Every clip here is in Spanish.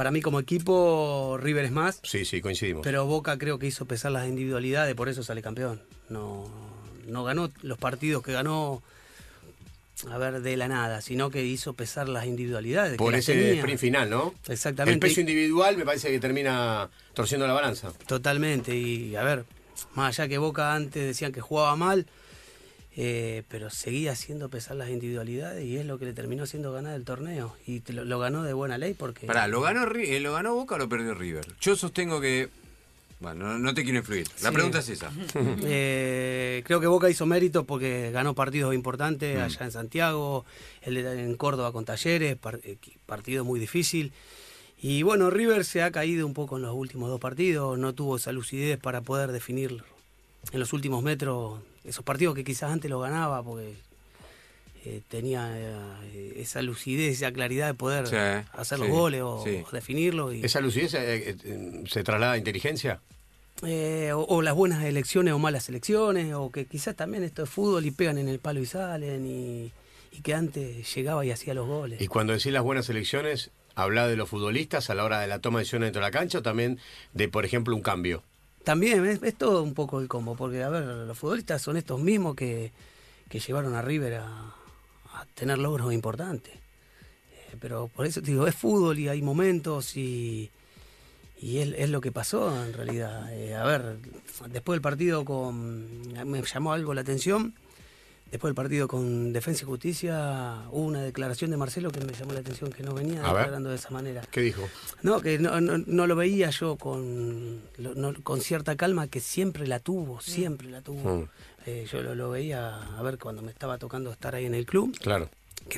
Para mí como equipo River es más. Sí, sí, coincidimos. Pero Boca creo que hizo pesar las individualidades, por eso sale campeón. No, no ganó los partidos que ganó a ver, de la nada, sino que hizo pesar las individualidades. Por ese sprint final, ¿no? Exactamente. El peso individual me parece que termina torciendo la balanza. Totalmente, y a ver, más allá que Boca antes decían que jugaba mal, eh, pero seguía haciendo pesar las individualidades y es lo que le terminó haciendo ganar el torneo. Y lo, ganó de buena ley porque... para ¿lo ganó, eh, ¿lo ganó Boca o lo perdió River? Yo sostengo que... Bueno, no, te quiero influir. La pregunta es esa. Eh, creo que Boca hizo mérito porque ganó partidos importantes mm. allá en Santiago, en Córdoba con Talleres, partido muy difícil. Y bueno, River se ha caído un poco en los últimos dos partidos, no tuvo esa lucidez para poder definir en los últimos metros esos partidos que quizás antes lo ganaba porque eh, tenía eh, esa lucidez, esa claridad de poder hacer los goles o, definirlos. ¿Esa lucidez eh, se traslada a inteligencia? O, las buenas elecciones o malas elecciones, o que quizás también esto es fútbol y pegan en el palo y salen, y, que antes llegaba y hacía los goles. Y cuando decís las buenas elecciones, habla de los futbolistas a la hora de la toma de decisiones dentro de la cancha o también de, por ejemplo, un cambio? También es, todo un poco el combo, porque a ver, los futbolistas son estos mismos que, llevaron a River a, tener logros importantes. Eh, pero por eso digo, es fútbol y hay momentos y, y es, lo que pasó en realidad. Eh, a ver, después del partido con, me llamó algo la atención Después del partido con Defensa y Justicia hubo una declaración de Marcelo que me llamó la atención que no venía hablando declarando de esa manera. ¿Qué dijo? No, que no, lo veía yo con, con cierta calma que siempre la tuvo, mm. siempre la tuvo. Mm. Eh, yo lo, veía, a ver, cuando me estaba tocando estar ahí en el club. Claro.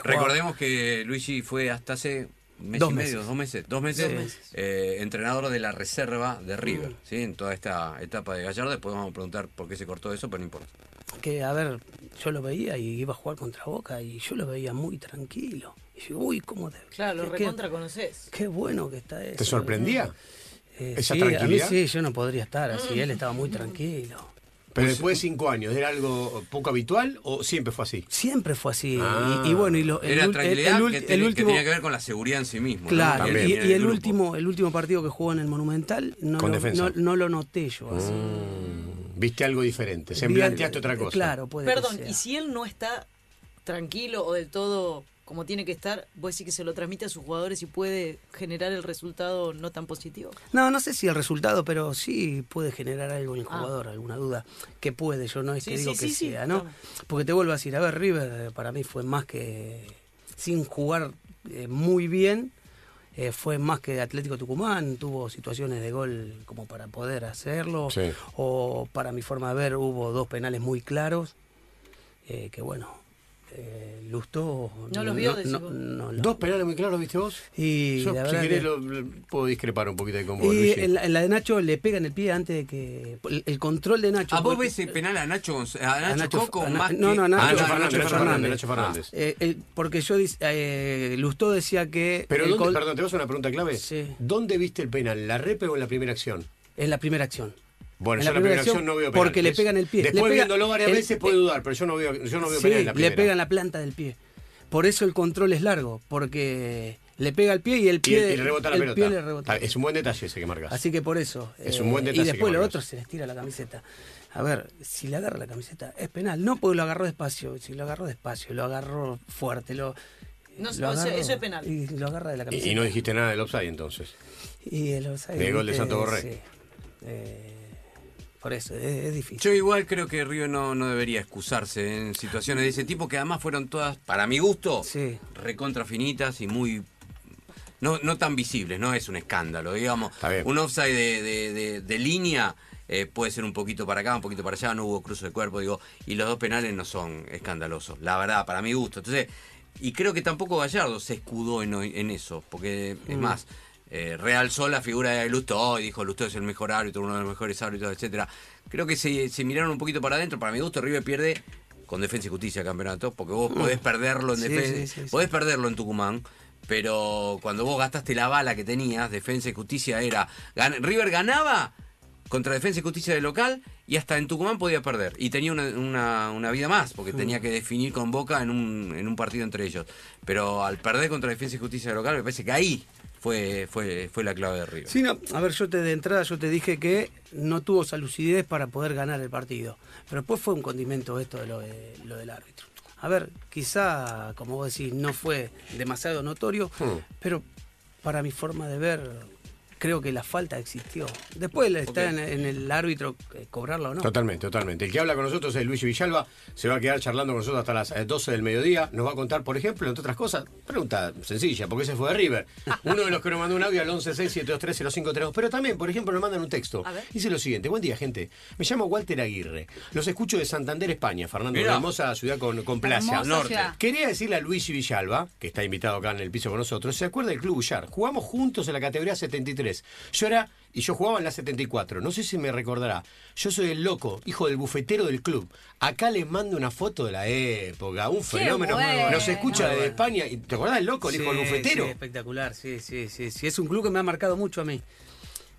Recordemos que Luigi fue hasta hace dos meses. dos meses, dos meses, eh, entrenador de la reserva de River, mm. en toda esta etapa de Gallardo. Después vamos a preguntar por qué se cortó eso, pero no importa que, a ver, yo lo veía y iba a jugar contra Boca y yo lo veía muy tranquilo. Y yo, uy, cómo te... Claro, lo recontra conoces. Qué bueno que está eso. ¿Te sorprendía? Eh, ¿Esa tranquilidad? sí, yo no podría estar así. Él estaba muy tranquilo. Pero pues, después de cinco años, ¿era algo poco habitual o siempre fue así? Siempre fue así. Ah. y, bueno, y el, era el, que, último, tenía que ver con la seguridad en sí mismo. Claro, y, el, último, el último partido que jugó en el Monumental no, lo, no, lo, noté yo así. Mm. Viste algo diferente, se planteaste otra eh, cosa. Claro, puede Perdón, y si él no está tranquilo o del todo como tiene que estar, vos decís que se lo transmite a sus jugadores y puede generar el resultado no tan positivo. No, no sé si el resultado, pero sí puede generar algo en el ah. jugador, alguna duda. Que puede, yo no es que digo que sea, ¿no? Porque te vuelvo a decir, a ver, River eh, para mí fue más que sin jugar eh, muy bien, eh, fue más que Atlético Tucumán, tuvo situaciones de gol como para poder hacerlo, o para mi forma de ver hubo dos penales muy claros, eh, que bueno, eh, Lustó. No los vio, Dos penales muy claros, ¿viste vos? Y Yo, si querés, puedo discrepar un poquito de cómo y en la, de Nacho le pega en el pie antes de que. El, control de Nacho. ¿A vos ves el penal a Nacho, a Nacho, Coco más No, no, a Nacho, Fernández. porque yo eh, Lustó decía que. Pero, perdón, te vas a una pregunta clave. Sí. ¿Dónde viste el penal? ¿La repe o en la primera acción? En la primera acción. Bueno, en yo la primera, acción, no veo penal. Porque le pegan el pie. Después le viéndolo varias veces puede dudar, pero yo no veo, yo no en la primera. le pegan la planta del pie. Por eso el control es largo, porque le pega el pie y el pie, y le rebota la pelota. Ah, es un buen detalle ese que marcas. Así que por eso. Es eh, un buen detalle. y después los otros otro se les tira la camiseta. A ver, si le agarra la camiseta, es penal. No porque lo agarró despacio, si lo agarró despacio, lo agarró fuerte, lo. No, eso es penal. Y lo agarra de la camiseta. Y, no dijiste nada del offside entonces. Y el offside. De gol de Santo Borré. Sí. Eh, por eso, es, difícil. Yo igual creo que Río no, debería excusarse ¿eh? en situaciones de ese tipo, que además fueron todas, para mi gusto, sí. recontrafinitas y muy no, tan visibles, no es un escándalo, digamos. Un offside de, línea eh, puede ser un poquito para acá, un poquito para allá, no hubo cruce de cuerpo, digo, y los dos penales no son escandalosos, la verdad, para mi gusto. Entonces, y creo que tampoco Gallardo se escudó en, eso, porque es mm. más, eh, realzó la figura de Lusto... y dijo Lusto es el mejor árbitro, uno de los mejores árbitros, etcétera. Creo que se, miraron un poquito para adentro. Para mi gusto, River pierde con defensa y justicia campeonato, porque vos podés perderlo en defensa, podés perderlo en Tucumán, pero cuando vos gastaste la bala que tenías, defensa y justicia era. River ganaba contra defensa y justicia del local y hasta en Tucumán podía perder. Y tenía una, vida más, porque tenía mm. que definir con Boca en un, en un partido entre ellos. Pero al perder contra defensa y justicia de local, me parece que ahí fue, fue, fue la clave de arriba Sí, no, a ver, yo te, de entrada yo te dije que no tuvo esa lucidez para poder ganar el partido, pero después fue un condimento esto de lo, lo del árbitro. A ver, quizá, como vos decís, no fue demasiado notorio, hmm. pero para mi forma de ver, creo que la falta existió. Después está en, el árbitro eh, cobrarla o no. Totalmente, totalmente. El que habla con nosotros es Luis Villalba, se va a quedar charlando con nosotros hasta las 12 eh, del mediodía. Nos va a contar, por ejemplo, entre otras cosas, pregunta sencilla, porque ese fue de River. Uno de los que nos mandó un audio al 1167230532, pero también, por ejemplo, nos mandan un texto. Dice lo siguiente, buen día, gente. Me llamo Walter Aguirre. Los escucho de Santander, España, Fernando, vamos una ciudad con, con plaza. Norte. Quería decirle a Luis Villalba, que está invitado acá en el piso con nosotros, ¿se acuerda del Club Ullar? Jugamos juntos en la categoría 73. Yo era, y yo jugaba en la 74, no sé si me recordará, yo soy el loco, hijo del bufetero del club. Acá les mando una foto de la época, un fenómeno. no Nos escucha de España, ¿te acordás del loco, el hijo del bufetero? Sí, espectacular, sí, sí, sí, Es un club que me ha marcado mucho a mí.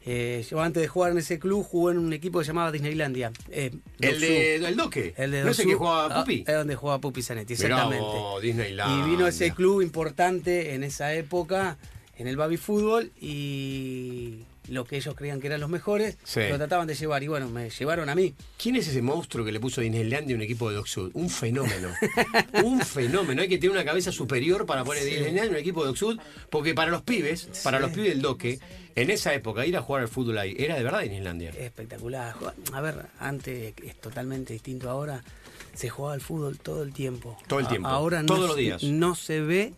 Eh, yo antes de jugar en ese club jugué en un equipo que se llamaba Disneylandia. Eh, ¿El, de, ¿El Doque? El ¿No sé que jugaba ah, Pupi? es donde jugaba Pupi Zanetti, exactamente. Y vino ese club importante en esa época en el baby fútbol y lo que ellos creían que eran los mejores, lo trataban de llevar y bueno, me llevaron a mí. ¿Quién es ese monstruo que le puso Disneylandia a un equipo de Sud? Un fenómeno. un fenómeno. Hay que tener una cabeza superior para poner Disneylandia en un equipo de Sud porque para los pibes, para los pibes del doque, en esa época ir a jugar al fútbol ahí era de verdad Disneylandia. Espectacular. A ver, antes es totalmente distinto ahora. Se jugaba al fútbol todo el tiempo. Todo el tiempo. Ahora Todos los días. no se ve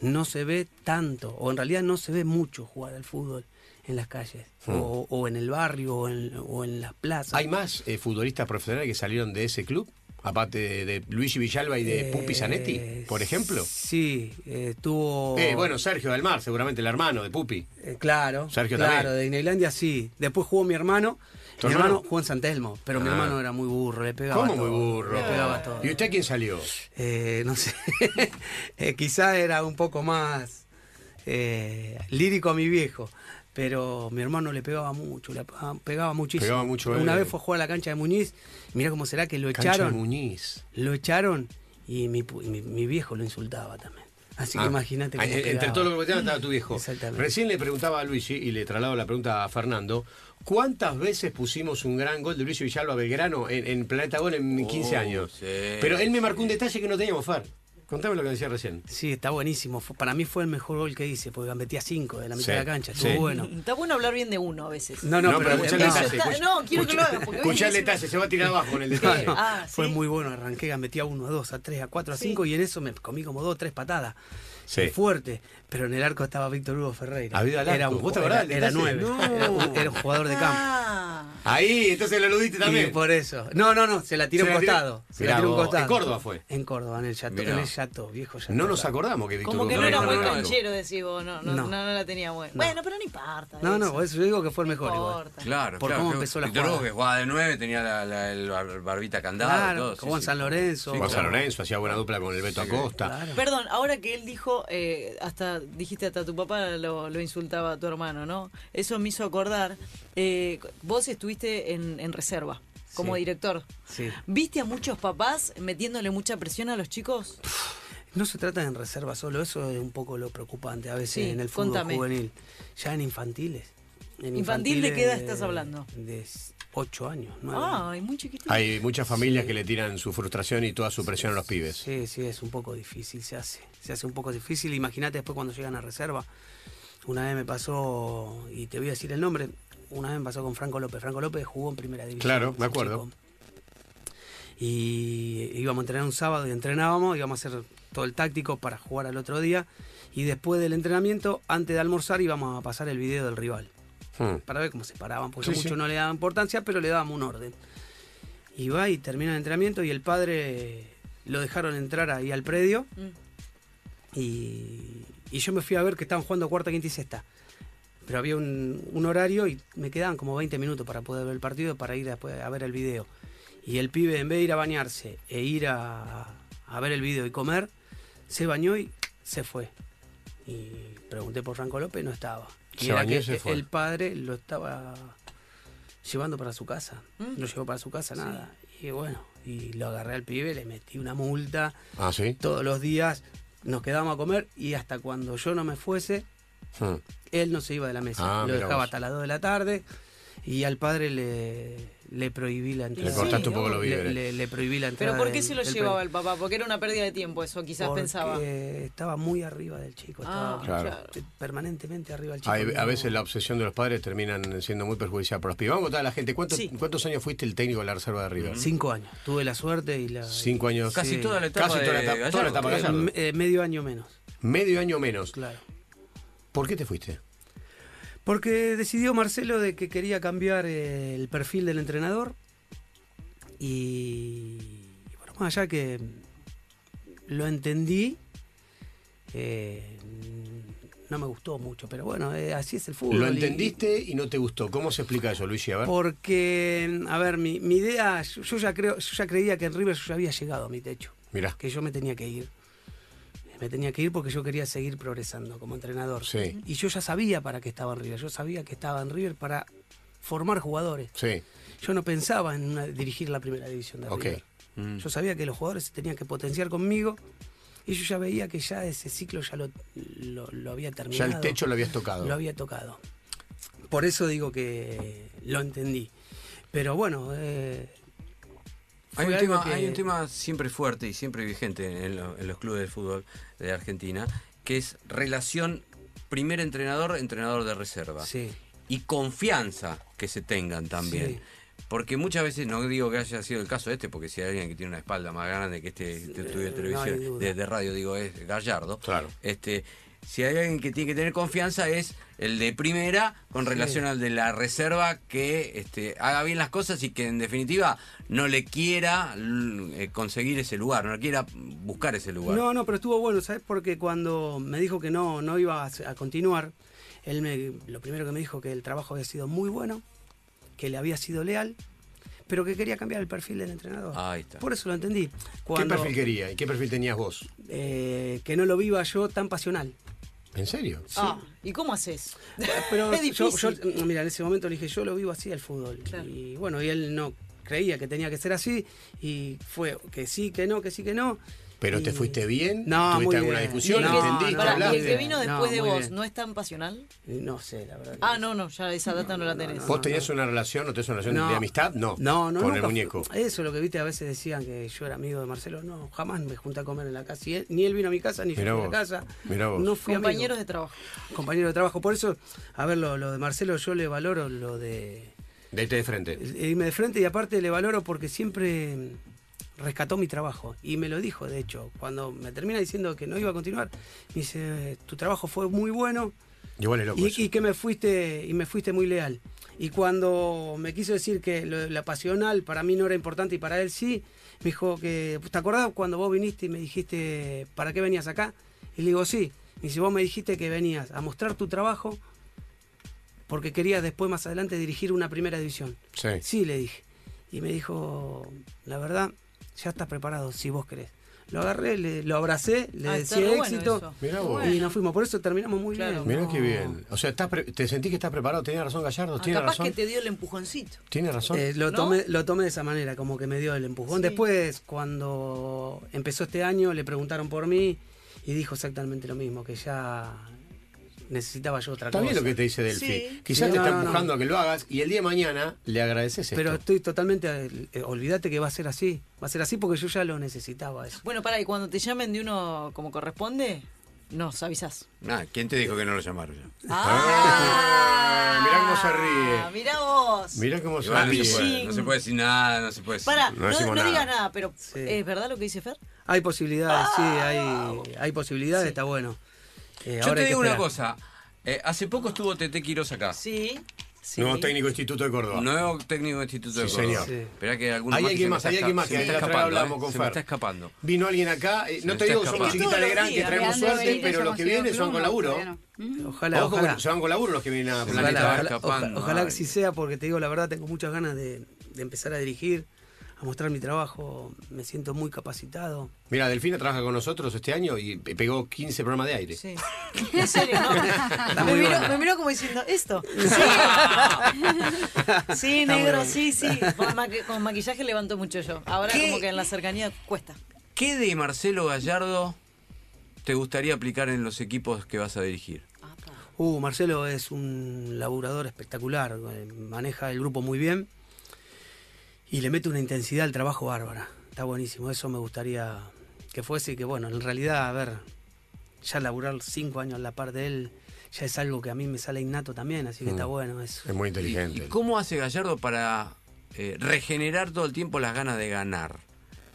no se ve tanto, o en realidad no se ve mucho jugar al fútbol en las calles, hmm. o, en el barrio, o en, las plazas. ¿Hay más eh, futbolistas profesionales que salieron de ese club? Aparte de, Luigi Villalba y de eh, Pupi Zanetti, por ejemplo. Sí, eh, tuvo. Eh, bueno, Sergio del Mar, seguramente el hermano de Pupi. claro. Sergio claro, de Inglaterra sí. Después jugó mi hermano, mi hermano, Juan Santelmo, pero mi ah. hermano era muy burro, le pegaba ¿Cómo muy burro? Le pegaba todo. ¿Y usted quién salió? Eh, no sé, quizás eh, quizá era un poco más eh, lírico a mi viejo, pero mi hermano le pegaba mucho, le pegaba muchísimo. Pegaba mucho Una vez fue a jugar a la cancha de Muñiz, mira cómo será que lo cancha echaron. De Muñiz. Lo echaron y mi, viejo lo insultaba también. Así que ah, imagínate. Entre todo lo que estaba tu viejo. Exactamente. Recién le preguntaba a Luigi y le traslado la pregunta a Fernando. ¿Cuántas veces pusimos un gran gol de Luis Villalba Belgrano en, Planeta Gol en 15 años? Pero él me marcó un detalle que no teníamos far. Contame lo que decía recién. Sí, está buenísimo. Para mí fue el mejor gol que hice, porque a cinco de la mitad de la cancha. Estuvo bueno. Está bueno hablar bien de uno a veces. No, no, pero, el detalle. no, quiero que lo haga. Escuchá el detalle, se va a tirar abajo en el detalle. Ah, fue muy bueno. Arranqué, metía uno, a dos, a tres, a cuatro, a cinco, y en eso me comí como dos, tres patadas. Sí. fuerte. Pero en el arco estaba Víctor Hugo Ferreira. Era un, era nueve. No. Era, jugador de campo. Ah. Ahí, entonces lo aludiste también. por eso. No, no, no, se la tiró un costado. Se la tiró un costado. En Córdoba fue. En Córdoba, en el Chato, en el Chato, viejo Chato. No nos acordamos que Víctor Como que no era muy canchero, decís no, no, no, la tenía buena. Bueno, pero no importa. No, no, eso yo digo que fue el mejor igual. Claro, Por cómo empezó la jugada. Víctor Hugo que jugaba de nueve, tenía la, barbita candada. Como en San Lorenzo. Juan San Lorenzo hacía buena dupla con el Beto Acosta. Perdón, ahora que él dijo eh, hasta dijiste hasta tu papá lo, insultaba a tu hermano, ¿no? Eso me hizo acordar. Eh, vos estuviste en, reserva como director. Sí. ¿Viste a muchos papás metiéndole mucha presión a los chicos? No se trata en reserva solo, eso es un poco lo preocupante a veces en el fútbol juvenil, ya en infantiles infantil, de qué edad estás hablando? De 8 años, Ah, hay Hay muchas familias que le tiran su frustración y toda su presión a los pibes. Sí, sí, es un poco difícil, se hace. Se hace un poco difícil. Imagínate después cuando llegan a reserva. Una vez me pasó, y te voy a decir el nombre, una vez me pasó con Franco López. Franco López jugó en primera división. Claro, de acuerdo. Y íbamos a entrenar un sábado y entrenábamos, íbamos a hacer todo el táctico para jugar al otro día. Y después del entrenamiento, antes de almorzar, íbamos a pasar el video del rival para ver cómo se paraban, porque a muchos no le daban importancia, pero le dábamos un orden. Y va y termina el entrenamiento y el padre lo dejaron entrar ahí al predio. Mm. Y, yo me fui a ver que estaban jugando cuarta, quinta y sexta. Pero había un, horario y me quedaban como 20 minutos para poder ver el partido, para ir después a ver el video. Y el pibe, en vez de ir a bañarse e ir a ver el video y comer, se bañó y se fue. Y pregunté por Franco López, no estaba. Y era que el padre lo estaba llevando para su casa. No mm. llevó para su casa, nada. Y bueno, y lo agarré al pibe, le metí una multa. ¿Ah, sí? Todos los días nos quedábamos a comer y hasta cuando yo no me fuese, hmm. él no se iba de la mesa. Ah, lo dejaba hasta las 2 de la tarde y al padre le le prohibí la entrada. Le cortaste un poco prohibí la entrada. ¿Pero por qué se lo llevaba el papá? Porque era una pérdida de tiempo eso, quizás pensaba. estaba muy arriba del chico, estaba ah, permanentemente arriba del chico. a veces la obsesión de los padres terminan siendo muy perjudicial para los pibes. Vamos a contar a la gente, ¿cuántos, años fuiste el técnico de la Reserva de arriba? Mm. Cinco años, tuve la suerte y la... Cinco años. Casi toda la etapa Casi eh, eh, medio año menos. Medio año menos. Claro. ¿Por qué te fuiste? Porque decidió Marcelo de que quería cambiar eh, el perfil del entrenador. Y, bueno, más allá que lo entendí, eh, no me gustó mucho, pero bueno, eh, así es el fútbol. Lo entendiste y, no te gustó. ¿Cómo se explica eso, Luis? Porque, a ver, mi, idea, yo, ya creo, creía que en River ya había llegado a mi techo. Mirá. Que yo me tenía que ir me tenía que ir porque yo quería seguir progresando como entrenador. Y yo ya sabía para qué estaba en River. Yo sabía que estaba en River para formar jugadores. Yo no pensaba en dirigir la primera división de River. Mm. Yo sabía que los jugadores se tenían que potenciar conmigo. Y yo ya veía que ya ese ciclo ya lo, había terminado. Ya el techo lo habías tocado. Lo había tocado. Por eso digo que lo entendí. Pero bueno, eh, hay un, tema, siempre fuerte y siempre vigente en, los clubes de fútbol de Argentina, que es relación primer entrenador, entrenador de reserva. Sí. Y confianza que se tengan también. Porque muchas veces, no digo que haya sido el caso este, porque si hay alguien que tiene una espalda más grande que este, estudio de eh, televisión, desde radio, digo, es Gallardo. Claro. Este, si hay alguien que tiene que tener confianza es el de primera con relación al de la reserva que este, haga bien las cosas y que en definitiva no le quiera eh, conseguir ese lugar, no le quiera buscar ese lugar. No, no, pero estuvo bueno, ¿sabes? Porque cuando me dijo que no, no iba a, continuar, él lo primero que me dijo que el trabajo había sido muy bueno, que le había sido leal, pero que quería cambiar el perfil del entrenador. Ahí está. Por eso lo entendí. ¿Qué perfil quería y qué perfil tenías vos? Eh, que no lo viva yo tan pasional. ¿En serio? Ah, ¿y cómo haces? Pero yo, mira, en ese momento le dije, yo lo vivo así al fútbol. Y bueno, y él no creía que tenía que ser así, y fue que sí, que no, que sí, que no. Pero te fuiste bien, no, tuviste alguna discusión, no, entendiste, no, el que vino después de vos no es tan pasional? No sé, la verdad. Ah, no, no, ya esa data no, la tenés. ¿Vos tenías una relación o tenés una relación de amistad? No. No, no. Con el muñeco. Eso lo que viste, a veces decían que yo era amigo de Marcelo. No, jamás me junté a comer en la casa. ni él vino a mi casa, ni yo a mi casa. Mirá vos. No Compañeros de trabajo. Compañeros de trabajo. Por eso, a ver, lo, lo de Marcelo yo le valoro lo de... De irte de frente. Irme de frente y aparte le valoro porque siempre rescató mi trabajo y me lo dijo, de hecho, cuando me termina diciendo que no iba a continuar, me dice, tu trabajo fue muy bueno y, que me fuiste, y me fuiste muy leal. Y cuando me quiso decir que la pasional para mí no era importante y para él sí, me dijo que, ¿te acordás cuando vos viniste y me dijiste, ¿para qué venías acá? Y le digo, sí. Y dice, vos me dijiste que venías a mostrar tu trabajo porque querías después más adelante dirigir una primera división. Sí. Sí, le dije. Y me dijo, la verdad, ya estás preparado si vos querés. Lo agarré, lo abracé, le ah, decía éxito y nos fuimos. Por eso terminamos muy bien. Mirá qué bien. O sea, te sentís que estás preparado, tenía razón Gallardo, ah, capaz que te dio el empujoncito. Tiene razón. Eh, lo, tomé, lo tomé de esa manera, como que me dio el empujón. Después, cuando empezó este año, le preguntaron por mí y dijo exactamente lo mismo, que ya necesitaba yo otra cosa. Está lo que te dice Delphi. Quizás te está empujando a que lo hagas y el día de mañana le agradeces Pero estoy totalmente. Eh, olvídate que va a ser así. Va a ser así porque yo ya lo necesitaba eso. Bueno, para, y cuando te llamen de uno como corresponde, no avisás. Ah, ¿quién te dijo que no lo llamaron Ah, mirá cómo se ríe. Mirá vos. Mirá cómo se ríe. No se, puede, decir nada, no se puede decir no, digas nada, pero ¿es verdad lo que dice Fer? Hay posibilidades, sí, hay, ah, hay posibilidades, está bueno. Eh, Yo te digo una cosa. Eh, hace poco estuvo Tete Quiroz acá. Sí. Sí. Nuevo técnico Instituto de Córdoba. Nuevo técnico Instituto de sí, Córdoba. Señor. Espera que hay alguien más, hay alguien más que, está, más, que escapando. se Me está escapando. Vino alguien acá, eh, no te digo que somos chiquitas de gran que traemos suerte, pero los que vienen se van con laburo. Ojalá, mm. ojalá. Se van con laburo los que vienen a Planeta. Ojalá, que sí sea, porque te digo la verdad, tengo muchas ganas de empezar a dirigir a mostrar mi trabajo. Me siento muy capacitado. Mira, Delfina trabaja con nosotros este año y pegó 15 programas de aire. Sí. ¿En serio? me, miró como diciendo, ¿esto? Sí, sí negro, sí, sí. Con, maquillaje levantó mucho yo. Ahora como que en la cercanía cuesta. ¿Qué de Marcelo Gallardo te gustaría aplicar en los equipos que vas a dirigir? Uh, Marcelo es un laburador espectacular, eh, maneja el grupo muy bien y le mete una intensidad al trabajo bárbara. Está buenísimo, eso me gustaría que fuese, y que bueno, en realidad, a ver, ya laburar cinco años a la par de él, ya es algo que a mí me sale innato también, así que está mm. bueno eso. Es muy inteligente. ¿Y, cómo hace Gallardo para eh, regenerar todo el tiempo las ganas de ganar?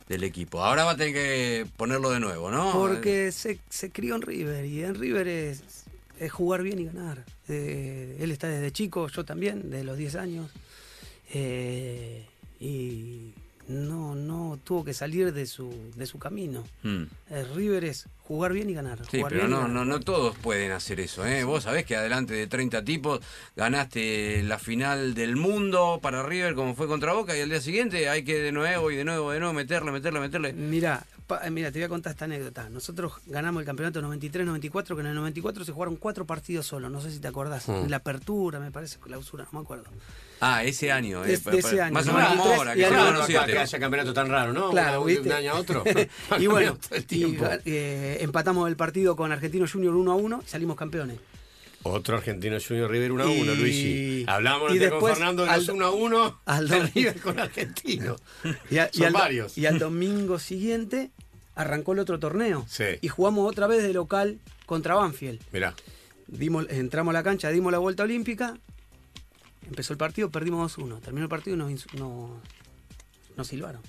del equipo. Ahora va a tener que ponerlo de nuevo, ¿no? Porque se, crió en River y en River es, jugar bien y ganar. Eh, él está desde chico, yo también, desde los 10 años. Eh, y no, no tuvo que salir de su, de su camino. Mm. Eh, River es jugar bien y ganar. Sí, pero no, no, no todos pueden hacer eso. ¿eh? Vos sabés que adelante de 30 tipos ganaste la final del mundo para River como fue contra Boca y al día siguiente hay que de nuevo y de nuevo, de nuevo meterle, meterle, meterle. Mira, eh, mira, te voy a contar esta anécdota. Nosotros ganamos el campeonato 93-94, que en el 94 se jugaron cuatro partidos solo No sé si te acordás. Mm. La apertura, me parece, clausura, no me acuerdo. Ah, ese eh, año. Eh, ese año. Más o menos ahora, que, no, no, que haya campeonato tan raro, ¿no? un año a otro. y bueno, y, empatamos el partido con Argentino Junior 1 a 1 y salimos campeones. Otro argentino Junior River 1 a 1, y... Luigi. Hablamos y después, con Fernando de 1 a 1 al River con Argentino. y, Son al, varios. Y al domingo siguiente arrancó el otro torneo. Y jugamos otra vez de local contra Banfield. Mirá. Dimos, entramos a la cancha, dimos la vuelta olímpica, empezó el partido, perdimos 2-1. Terminó el partido y nos, nos silbaron.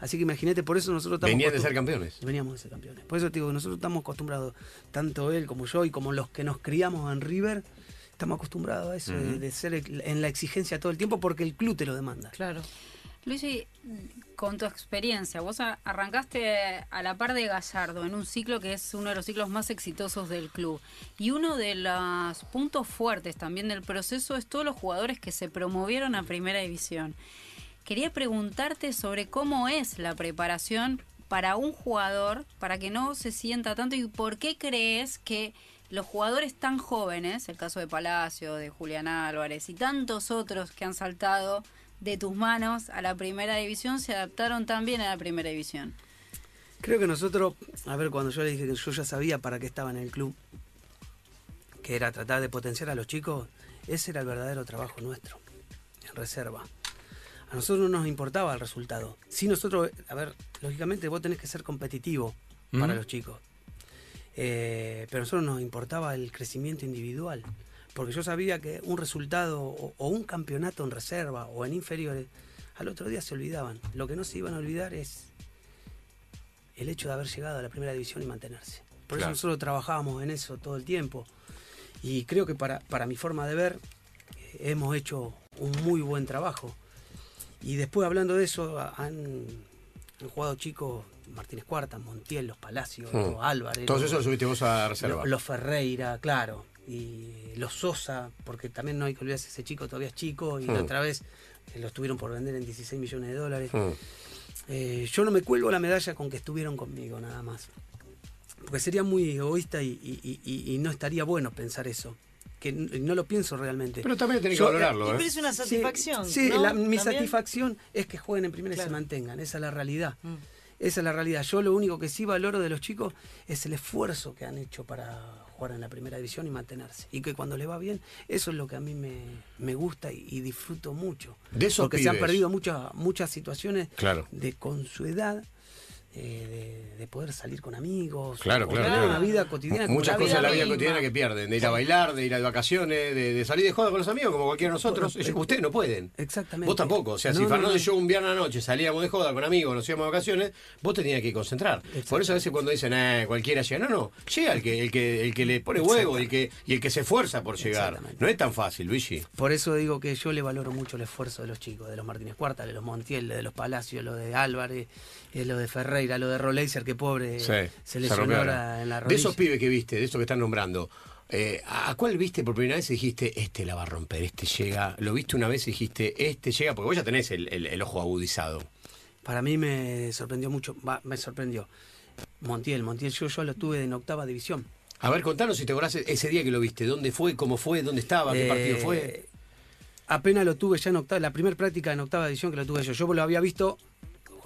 Así que imagínate, por eso nosotros estamos. Veníamos de ser campeones. Veníamos de ser campeones. Por eso te digo, nosotros estamos acostumbrados, tanto él como yo y como los que nos criamos en River, estamos acostumbrados a eso, de, de, ser en la exigencia todo el tiempo porque el club te lo demanda. Claro. Luigi, con tu experiencia, vos arrancaste a la par de Gallardo en un ciclo que es uno de los ciclos más exitosos del club. Y uno de los puntos fuertes también del proceso es todos los jugadores que se promovieron a primera división. Quería preguntarte sobre cómo es la preparación para un jugador, para que no se sienta tanto y por qué crees que los jugadores tan jóvenes, el caso de Palacio, de Julián Álvarez y tantos otros que han saltado de tus manos a la primera división, se adaptaron también a la primera división. Creo que nosotros, a ver, cuando yo le dije que yo ya sabía para qué estaba en el club, que era tratar de potenciar a los chicos, ese era el verdadero trabajo nuestro, en reserva nosotros no nos importaba el resultado. Si nosotros, a ver, lógicamente vos tenés que ser competitivo para los chicos. Eh, pero a nosotros nos importaba el crecimiento individual. Porque yo sabía que un resultado o, un campeonato en reserva o en inferiores, al otro día se olvidaban. Lo que no se iban a olvidar es el hecho de haber llegado a la primera división y mantenerse. Por eso nosotros trabajábamos en eso todo el tiempo. Y creo que para, mi forma de ver, eh, hemos hecho un muy buen trabajo y después hablando de eso, han, jugado chicos Martínez Cuarta, Montiel, los Palacios, hmm. Álvarez. Todos esos los subiste a reserva. Los, Ferreira, claro. Y los Sosa, porque también no hay que olvidarse, ese chico todavía es chico y hmm. otra vez eh, los tuvieron por vender en 16 millones de dólares. Hmm. Eh, yo no me cuelgo la medalla con que estuvieron conmigo, nada más. Porque sería muy egoísta y no estaría bueno pensar eso que no lo pienso realmente. Pero también tenés que valorarlo. ¿eh? es una satisfacción. Sí, mi satisfacción es que jueguen en primera y se mantengan. Esa es la realidad. Mm. Esa es la realidad. Yo lo único que sí valoro de los chicos es el esfuerzo que han hecho para jugar en la primera división y mantenerse. Y que cuando les va bien, eso es lo que a mí me, gusta y, disfruto mucho. De eso Porque se han perdido muchas muchas situaciones de con su edad eh, de, poder salir con amigos, claro, claro, vida cotidiana. Muchas cosas de la vida cotidiana que pierden, de ir a bailar, de ir a vacaciones, de, salir de joda con los amigos como cualquiera de nosotros. Eh, ustedes no pueden. Exactamente. Vos tampoco. O sea, si Fernando y yo un viernes a la noche salíamos de joda con amigos, nos íbamos a vacaciones, vos tenías que concentrar. Por eso a veces cuando dicen, eh, cualquiera llega, no, no, llega el que, el que, el que le pone huevo el que, y el que se esfuerza por llegar. No es tan fácil, Luigi. Por eso digo que yo le valoro mucho el esfuerzo de los chicos, de los Martínez Cuarta, de los Montiel, de los Palacios, los de Álvarez es lo de Ferreira, lo de Roleiser, que pobre, se lesionó en la rodilla. De esos pibes que viste, de esos que están nombrando, eh, ¿A cuál viste por primera vez y dijiste, este la va a romper, este llega? ¿Lo viste una vez y dijiste, este llega? Porque vos ya tenés el, ojo agudizado. Para mí me sorprendió mucho, me sorprendió. Montiel, Montiel, yo, yo lo tuve en octava división. A ver, contanos si te acordás ese día que lo viste, dónde fue, cómo fue, dónde estaba, qué partido fue. Eh, apenas lo tuve ya en octava, la primera práctica en octava división que lo tuve yo. Yo lo había visto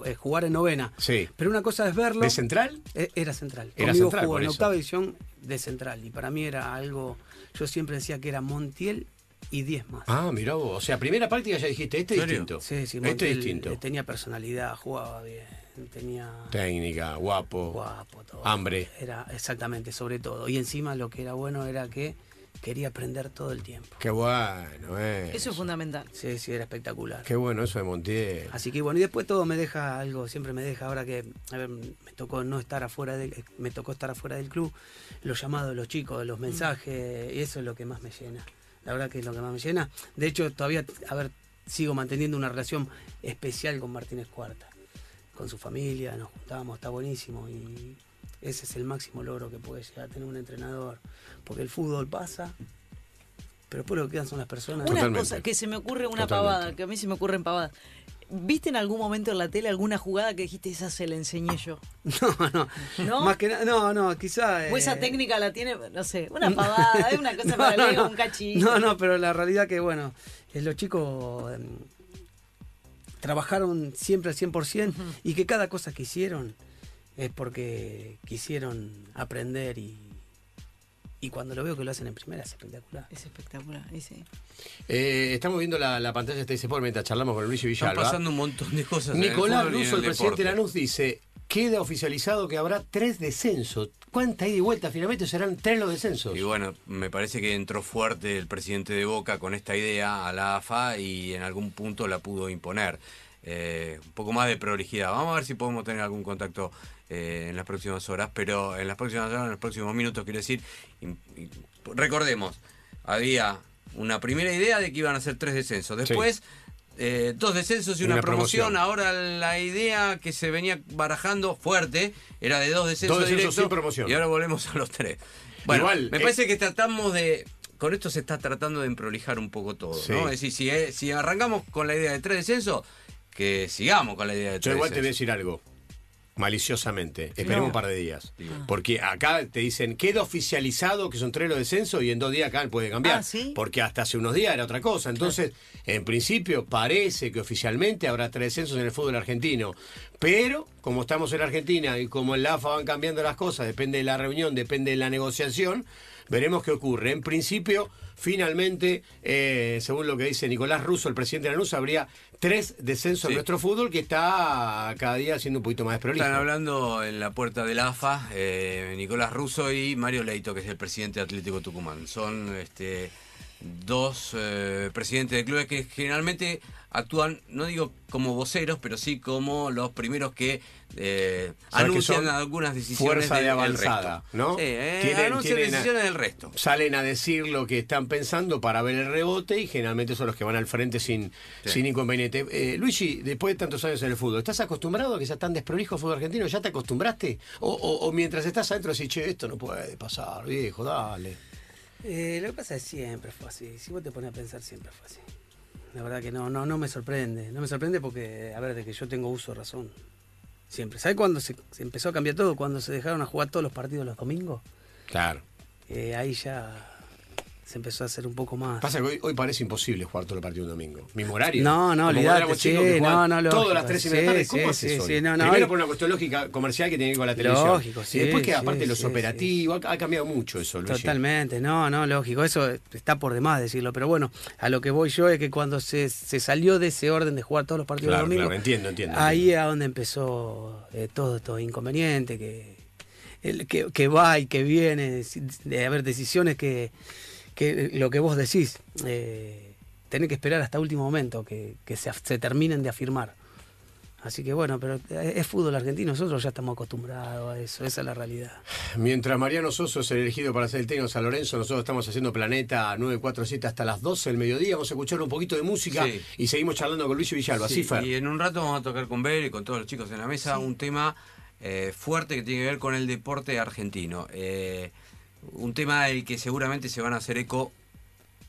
eh, jugar en novena. Sí. Pero una cosa es verlo. ¿De central? Eh, era central. Era Conmigo central, jugó en octava edición de central. Y para mí era algo. Yo siempre decía que era Montiel y 10 más. Ah, mirá vos. O sea, primera práctica ya dijiste, este es distinto. Sí, sí, este Montiel este distinto. Eh, tenía personalidad, jugaba bien, tenía... Técnica, guapo. Guapo, todo. Hambre. Era, exactamente, sobre todo. Y encima lo que era bueno era que quería aprender todo el tiempo. Qué bueno, eh. Eso es fundamental. Sí, sí, era espectacular. Qué bueno eso de Montiel. Así que bueno, y después todo me deja algo, siempre me deja ahora que, a ver, me tocó no estar afuera del, eh, me tocó estar afuera del club, los llamados de los chicos, los mm. mensajes, y eso es lo que más me llena. La verdad que es lo que más me llena. De hecho, todavía, a ver, sigo manteniendo una relación especial con Martínez Cuarta. Con su familia, nos juntábamos, está buenísimo. Y ese es el máximo logro que puede llegar a tener un entrenador. Porque el fútbol pasa, pero después lo que quedan son las personas. Una cosa que se me ocurre, una pavada, que a mí se me ocurren pavadas. ¿Viste en algún momento en la tele alguna jugada que dijiste esa se la enseñé yo? No, no. ¿No? Más que nada. no, no, quizá. O esa eh, técnica la tiene, no sé, una pavada, es una cosa para un cachito. No, no, pero la realidad que, bueno, los chicos em, trabajaron siempre al 100% y que cada cosa que hicieron es porque quisieron aprender y, y cuando lo veo que lo hacen en primera es espectacular. Es espectacular, sí. Eh, estamos viendo la, pantalla de este por mientras charlamos con Luis Villalba. Están pasando un montón de cosas. ¿eh? Nicolás el presidente de Lanús, dice: queda oficializado que habrá tres descensos. ¿Cuánta hay y vuelta? Finalmente serán tres los descensos. Y bueno, me parece que entró fuerte el presidente de Boca con esta idea a la AFA y en algún punto la pudo imponer. Eh, un poco más de prolijidad. Vamos a ver si podemos tener algún contacto eh, en las próximas horas, pero en las próximas horas, en los próximos minutos, quiero decir, recordemos, había una primera idea de que iban a ser tres descensos, después eh, dos descensos y, una, promoción. ahora la idea que se venía barajando fuerte era de dos descensos, y promoción. y ahora volvemos a los tres. Bueno, me parece eh, que tratamos de con esto se está tratando de emprolijar un poco todo, ¿no? Es decir, si, arrancamos con la idea de tres descensos, que sigamos con la idea de tres Pero igual te voy a decir algo maliciosamente. Esperemos un par de días. Ah. Porque acá te dicen, queda oficializado que son tres los descensos y en dos días acá puede cambiar. Ah, Porque hasta hace unos días era otra cosa. Entonces, en principio, parece que oficialmente habrá tres descensos en el fútbol argentino. Pero, como estamos en Argentina y como en la AFA van cambiando las cosas, depende de la reunión, depende de la negociación, Veremos qué ocurre. En principio, finalmente, eh, según lo que dice Nicolás Russo, el presidente de la NUS, habría tres descensos en nuestro fútbol que está cada día siendo un poquito más prolijo. Están hablando en la puerta del AFA eh, Nicolás Russo y Mario Leito, que es el presidente de Atlético Tucumán. Son este, dos eh, presidentes de clubes que generalmente actúan, no digo como voceros, pero sí como los primeros que eh, anuncian algunas decisiones fuerza de, avanzada, ¿no? Eh, anuncian decisiones del resto. Salen a decir lo que están pensando para ver el rebote y generalmente son los que van al frente sin, sin inconveniente. Luigi, después de tantos años en el fútbol, ¿estás acostumbrado a que sea tan desprolijo el fútbol argentino? ¿Ya te acostumbraste? O, mientras estás adentro decís, che, esto no puede pasar, viejo, dale. Eh, lo que pasa es que siempre fue así. Si vos te pones a pensar, siempre fue así. La verdad que no, no, no me sorprende. No me sorprende porque, a ver, de que yo tengo uso de razón. Siempre. ¿Sabes cuándo se, empezó a cambiar todo? Cuando se dejaron a jugar todos los partidos los domingos. Claro. Eh, ahí ya se empezó a hacer un poco más. Pasa que hoy, hoy parece imposible jugar todo el partido un domingo. Mismo horario. No, no, olvidate, sí, que no, no, no. Todas las tres y media sí, tarde, ¿cómo sí, haces No, no, Primero por una cuestión lógica comercial que tiene que ver con la televisión. Lógico, sí. Y después que aparte los operativos, ha cambiado mucho eso, Totalmente, no, no, lógico. Eso está por demás decirlo. Pero bueno, a lo que voy yo es que cuando se, se salió de ese orden de jugar todos los partidos un domingo. Claro, entiendo, entiendo. Ahí es donde empezó eh, todo esto inconveniente, que, que va y que viene, de haber decisiones que lo que vos decís, eh, tenés que esperar hasta último momento que, se, terminen de afirmar. Así que bueno, pero eh, es, fútbol argentino, nosotros ya estamos acostumbrados a eso, esa es la realidad. Mientras Mariano Soso es elegido para hacer el técnico San Lorenzo, nosotros estamos haciendo Planeta 947 hasta las 12 del mediodía, vamos a escuchar un poquito de música y seguimos charlando con Luis Villalba. Sí, y en un rato vamos a tocar con Bel y con todos los chicos en la mesa un tema eh, fuerte que tiene que ver con el deporte argentino. Un tema del que seguramente se van a hacer eco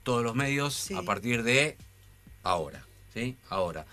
todos los medios a partir de ahora. ¿Sí? Ahora.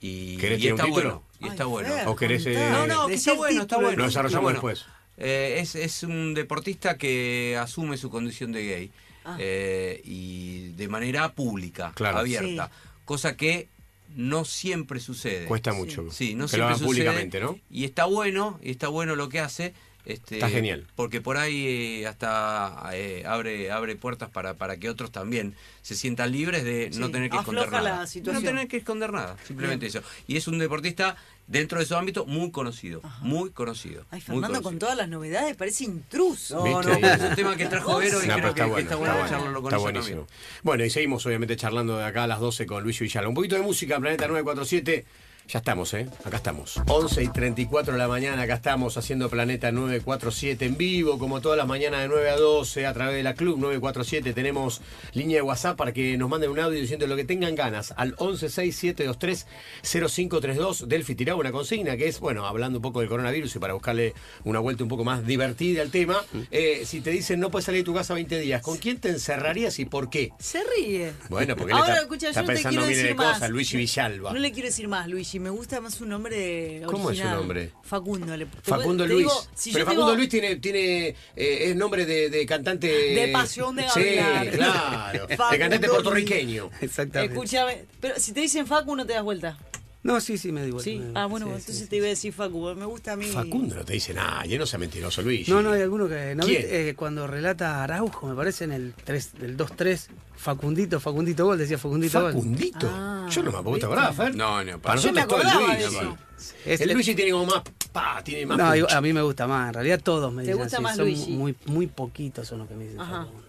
Y, está bueno. Y está bueno. ¿O querés, eh, No, no, que está bueno, está bueno. Lo desarrollamos después. Eh, es, un deportista que asume su condición de gay ah. eh, y de manera pública, abierta, cosa que no siempre sucede. Cuesta mucho. Sí, no lo públicamente, ¿no? Y está bueno, y está bueno lo que hace. Este, está genial. Porque por ahí eh, hasta eh, abre, abre puertas para, para que otros también se sientan libres de no tener que esconder nada. No tener que esconder nada, simplemente eso. Y es un deportista dentro de su ámbito muy conocido, muy conocido. Ay, Fernando, con todas las novedades parece intruso. No, no, es un tema que trajo Vero y creo que, bueno, está bueno, está buenísimo. Bueno, y seguimos obviamente charlando de acá a las 12 con Luis Villalba. Un poquito de música, Planeta 947. Ya estamos, ¿eh? Acá estamos. 11 y 34 de la mañana, acá estamos haciendo Planeta 947 en vivo, como todas las mañanas de 9 a 12, a través de la Club 947. Tenemos línea de WhatsApp para que nos manden un audio diciendo lo que tengan ganas al 1167230532. Delphi tiraba una consigna que es, bueno, hablando un poco del coronavirus y para buscarle una vuelta un poco más divertida al tema. Mm. Eh, si te dicen no puedes salir de tu casa 20 días, ¿con quién te encerrarías y por qué? Se ríe. Bueno, porque Ahora, él está, escucha, pensando de Cosas, Luigi Villalba. No le quiero decir más, Luigi me gusta más su nombre original. ¿Cómo es su nombre? Facundo. Facundo Luis. Pero Facundo Luis tiene, tiene eh, es nombre de, cantante. De pasión de hablar. Sí, claro. de cantante puertorriqueño. Exactamente. Escúchame. Pero si te dicen Facu, no te das vuelta. No, sí, sí, me digo. Sí. Ah, bueno, entonces te iba a decir Facundo me gusta a mí. Facundo no te dice nada, ya no sea mentiroso, Luis. No, no, hay alguno que. ¿no? ¿Quién? Eh, cuando relata Araujo, me parece, en el 3, del 2-3, Facundito, Facundito Gol, decía Facundito Gol. ¿Facundito? Ah, yo no me acuerdo, verdad No, no, para nosotros todo el Luis. el Luigi tiene como más. Pa, tiene más. No, a mí me gusta más, en realidad todos me dicen. así. más son Muy, muy poquitos son los que me dicen. Facundo.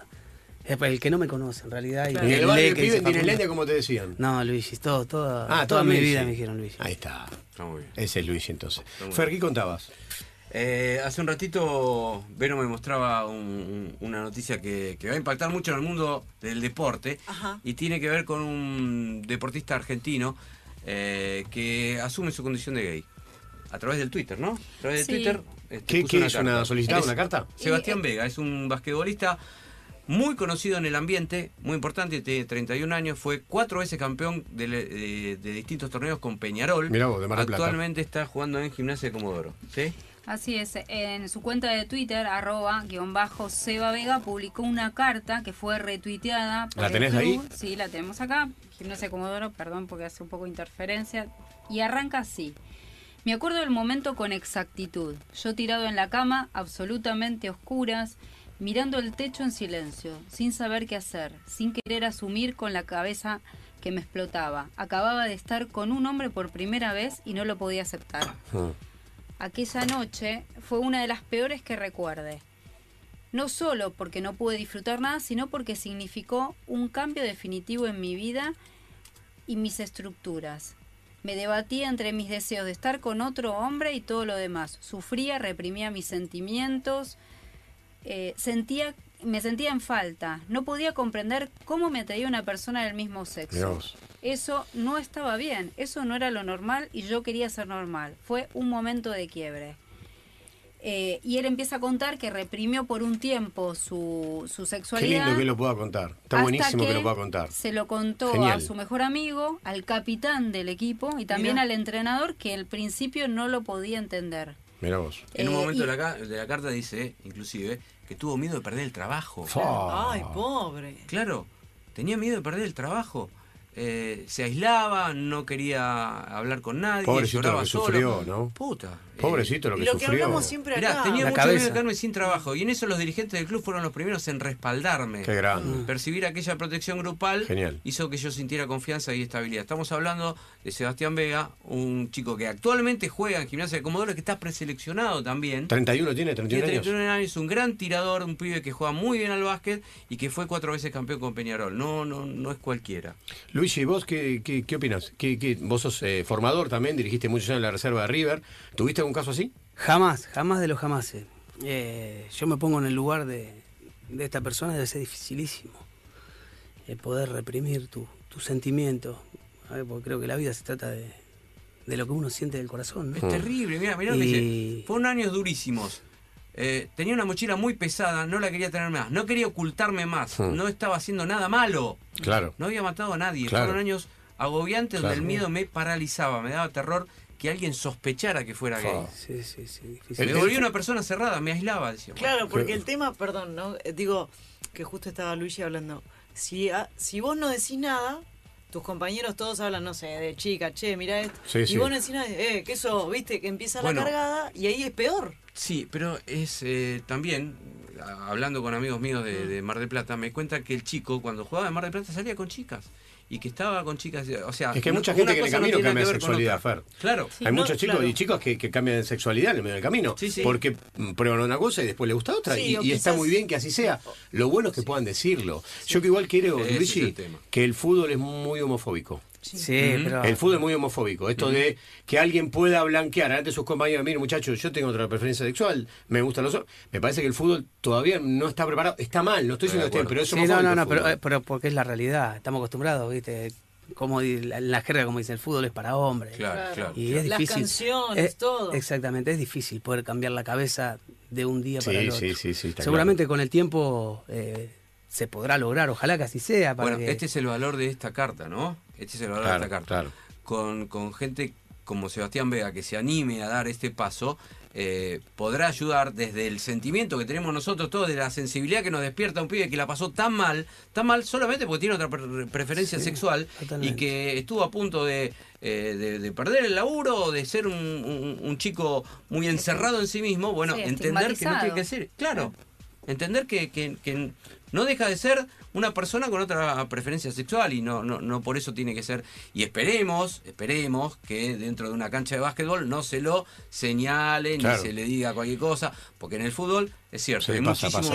El que no me conoce, en realidad. Y el, barrio que vive tiene como te decían. No, Luigi, todo, ah, toda, mi vida me dijeron Luigi. Ahí está. está muy bien. Ese es Luigi entonces. Fer, ¿qué contabas? Eh, hace un ratito Vero me mostraba una noticia que, va a impactar mucho en el mundo del deporte y tiene que ver con un deportista argentino eh, que asume su condición de gay a través del Twitter, ¿no? A través del de Twitter. Este, ¿Qué, una es una solicitada, una carta? Sebastián eh, Vega es un basquetbolista muy conocido en el ambiente, muy importante, tiene 31 años, fue cuatro veces campeón de, distintos torneos con Peñarol. Mirá de Actualmente está jugando en Gimnasia de Comodoro. ¿sí? Así es, en su cuenta de Twitter, arroba, guión bajo, Seba Vega, publicó una carta que fue retuiteada. ¿La tenés ahí? Sí, la tenemos acá. Gimnasia Comodoro, perdón porque hace un poco interferencia. Y arranca así. Me acuerdo del momento con exactitud. Yo tirado en la cama, absolutamente oscuras, mirando el techo en silencio, sin saber qué hacer, sin querer asumir con la cabeza que me explotaba. Acababa de estar con un hombre por primera vez y no lo podía aceptar. Ah. Aquella noche fue una de las peores que recuerde. No solo porque no pude disfrutar nada, sino porque significó un cambio definitivo en mi vida y mis estructuras. Me debatía entre mis deseos de estar con otro hombre y todo lo demás. Sufría, reprimía mis sentimientos, eh, sentía, me sentía en falta. No podía comprender cómo me atraía una persona del mismo sexo. Eso no estaba bien, eso no era lo normal y yo quería ser normal. Fue un momento de quiebre. Eh, y él empieza a contar que reprimió por un tiempo su, su sexualidad. que lo pueda contar. Está buenísimo que, lo pueda contar. Se lo contó a su mejor amigo, al capitán del equipo y también al entrenador que al principio no lo podía entender. Mira En un eh, momento de, la, carta dice, inclusive, que tuvo miedo de perder el trabajo. Ay, pobre. Claro, tenía miedo de perder el trabajo. Eh, se aislaba, no quería hablar con nadie, lloraba sufrió, ¿no? Puta, Pobrecito lo que, lo que hablamos siempre acá. tenía mucho cabeza. sin trabajo y en eso los dirigentes del club fueron los primeros en respaldarme. Qué grande. Mm. Percibir aquella protección grupal hizo que yo sintiera confianza y estabilidad. Estamos hablando de Sebastián Vega, un chico que actualmente juega en Gimnasia de Comodoro que está preseleccionado también. 31 tiene, 31 tiene 31 años. un gran tirador, un pibe que juega muy bien al básquet y que fue cuatro veces campeón con Peñarol. No no no es cualquiera. Luis, ¿y vos qué, qué, opinas? vos sos eh, formador también, dirigiste muchos años en la reserva de River. ¿Tuviste un caso así? Jamás, jamás de los jamás. Eh. Eh, yo me pongo en el lugar de, esta persona, debe ser dificilísimo eh, poder reprimir tus tu sentimiento porque creo que la vida se trata de, lo que uno siente del corazón. Es mm. terrible, mira, mirá, mirá Fueron años durísimos. tenía una mochila muy pesada, no la quería tener más, no quería ocultarme más, mm. no estaba haciendo nada malo. Claro. No había matado a nadie. Fueron años agobiantes donde el miedo me paralizaba, me daba terror que alguien sospechara que fuera gay. Ah. me volví una persona cerrada, me aislaba. claro, porque el tema, perdón, ¿no? Eh, digo, que justo estaba Luigi hablando. Si, si vos no decís nada, tus compañeros todos hablan, no sé, de chica, che, mira esto. y vos no decís nada, eh, que eso, viste, que empieza la cargada y ahí es peor. Sí, pero es eh, también, hablando con amigos míos mm. de, Mar del Plata, me cuenta que el chico cuando jugaba en Mar del Plata salía con chicas y que estaba con chicas. O sea, es que hay mucha gente que en el camino cambia de sexualidad, Fer. Claro. hay muchos chicos y chicas que, cambian de sexualidad en el medio del camino. Porque mm, prueban una cosa y después les gusta otra. y, está muy bien que así sea. Lo bueno es que puedan decirlo. Yo que igual quiero, Luigi, que el fútbol es muy homofóbico. El fútbol es muy homofóbico. Esto de que alguien pueda blanquear ante sus compañeros, mire muchachos, yo tengo otra preferencia sexual, me gustan los hombres. Me parece que el fútbol todavía no está preparado. Está mal, no estoy diciendo que pero eso sí, no, no, no, eh, pero, porque es la realidad. Estamos acostumbrados, ¿viste? Como la, la jerga, como dice, el fútbol es para hombres. Y es difícil. Las canciones, todo. Exactamente, es difícil poder cambiar la cabeza de un día para sí, el otro. Seguramente con el tiempo... Eh, se podrá lograr, ojalá que así sea. Para bueno, este es el valor de esta carta, ¿no? Este es el valor de esta carta. Con, con, gente como Sebastián Vega que se anime a dar este paso, eh, podrá ayudar desde el sentimiento que tenemos nosotros todos, de la sensibilidad que nos despierta un pibe que la pasó tan mal, tan mal solamente porque tiene otra preferencia sexual y que estuvo a punto eh, de, perder el laburo, de ser un, chico muy encerrado en sí mismo, bueno, entender que no tiene que ser, claro entender que, no deja de ser una persona con otra preferencia sexual y no, no, no por eso tiene que ser. Y esperemos, esperemos que dentro de una cancha de básquetbol no se lo señale ni se le diga cualquier cosa, porque en el fútbol es cierto, hay muchísimo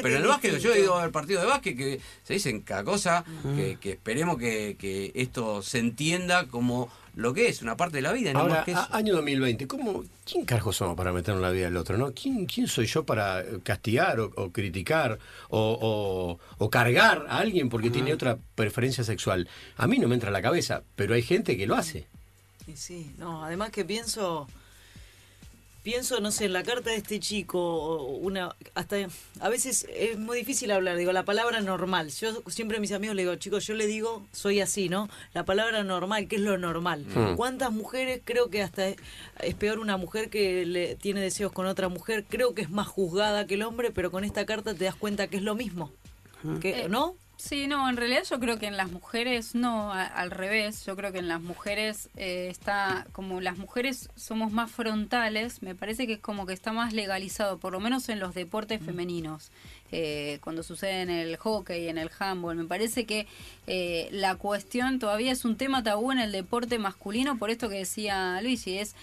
Pero en el básquet, yo he ido al partido de básquet que se dicen cada cosa, que, esperemos que esto se entienda como lo que es, una parte de la vida. No año 2020, ¿cómo, ¿quién cargo somos para meter en la vida del otro? ¿no? ¿Quién, ¿Quién soy yo para eh, castigar o, criticar o, cargar a alguien porque tiene otra preferencia sexual? A mí no me entra la cabeza, pero hay gente que lo hace. Sí, sí, no, además que pienso pienso, no sé, en la carta de este chico, una hasta a veces es muy difícil hablar, digo, la palabra normal. Yo siempre a mis amigos le digo, chicos, yo le digo, soy así, ¿no? La palabra normal, ¿qué es lo normal? Mm. Mm. ¿Cuántas mujeres creo que hasta es, peor una mujer que le, tiene deseos con otra mujer? Creo que es más juzgada que el hombre, pero con esta carta te das cuenta que es lo mismo. Mm. ¿No? Sí, no, en realidad yo creo que en las mujeres, no, al revés, yo creo que en las mujeres eh, está, como las mujeres somos más frontales, me parece que es como que está más legalizado, por lo menos en los deportes femeninos, eh, cuando sucede en el hockey, en el handball, me parece que eh, la cuestión todavía es un tema tabú en el deporte masculino, por esto que decía Luigi, es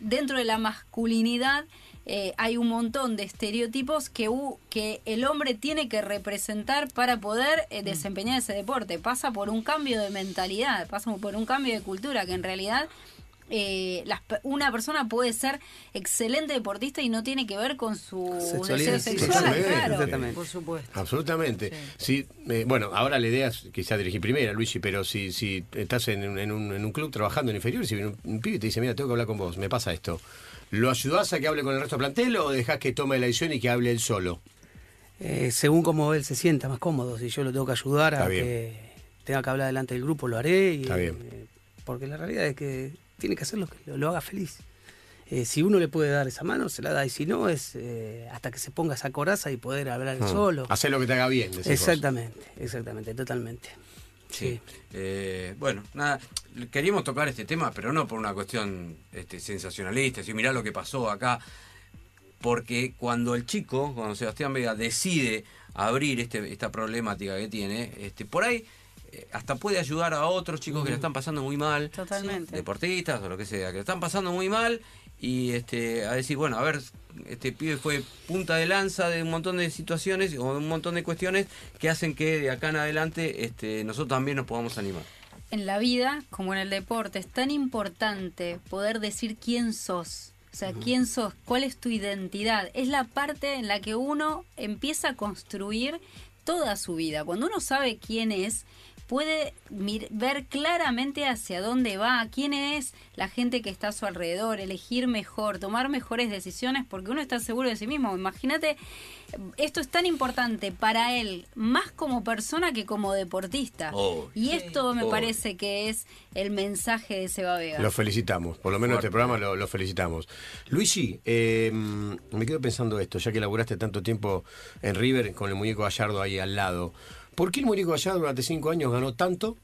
dentro de la masculinidad eh, hay un montón de estereotipos que, que el hombre tiene que representar para poder eh, mm. desempeñar ese deporte. Pasa por un cambio de mentalidad, pasa por un cambio de cultura, que en realidad eh, las, una persona puede ser excelente deportista y no tiene que ver con su deseo sexual, claro. Por supuesto. Absolutamente. Sí. Eh, bueno, ahora la idea es quizá dirigir primera, Luigi, pero si, si estás en, en, un, en un club trabajando en inferior, si viene un, un pibe y te dice, mira, tengo que hablar con vos, me pasa esto ¿Lo ayudás a que hable con el resto del plantel o dejás que tome la decisión y que hable él solo? Eh, según cómo él se sienta más cómodo, si yo lo tengo que ayudar a que tenga que hablar delante del grupo, lo haré. Y, eh, porque la realidad es que tiene que hacer lo que lo, haga feliz. Eh, si uno le puede dar esa mano, se la da. Y si no, es hasta que se ponga esa coraza y poder hablar hmm. solo. Hacer lo que te haga bien. Exactamente, exactamente, totalmente. Sí. Eh, bueno, nada, queríamos tocar este tema, pero no por una cuestión este, sensacionalista, si mirá lo que pasó acá, porque cuando el chico, cuando Sebastián Vega decide abrir este, esta problemática que tiene, este, por ahí eh, hasta puede ayudar a otros chicos que lo están pasando muy mal. Totalmente. Deportistas o lo que sea, que lo están pasando muy mal y este, a decir, bueno, a ver, este pibe fue punta de lanza de un montón de situaciones o de un montón de cuestiones que hacen que de acá en adelante este, nosotros también nos podamos animar. En la vida, como en el deporte, es tan importante poder decir quién sos. O sea, quién sos, cuál es tu identidad. Es la parte en la que uno empieza a construir toda su vida. Cuando uno sabe quién es, puede ver claramente hacia dónde va, quién es la gente que está a su alrededor, elegir mejor, tomar mejores decisiones, porque uno está seguro de sí mismo. Imagínate, esto es tan importante para él, más como persona que como deportista. Oh, y esto me oh. parece que es el mensaje de Seba Vega. Lo felicitamos, por lo menos este programa lo, felicitamos. Luigi, em, me quedo pensando esto, ya que laburaste tanto tiempo en River con el muñeco Gallardo ahí al lado. ¿Por qué el muñeco Gallardo durante cinco años ganó tanto?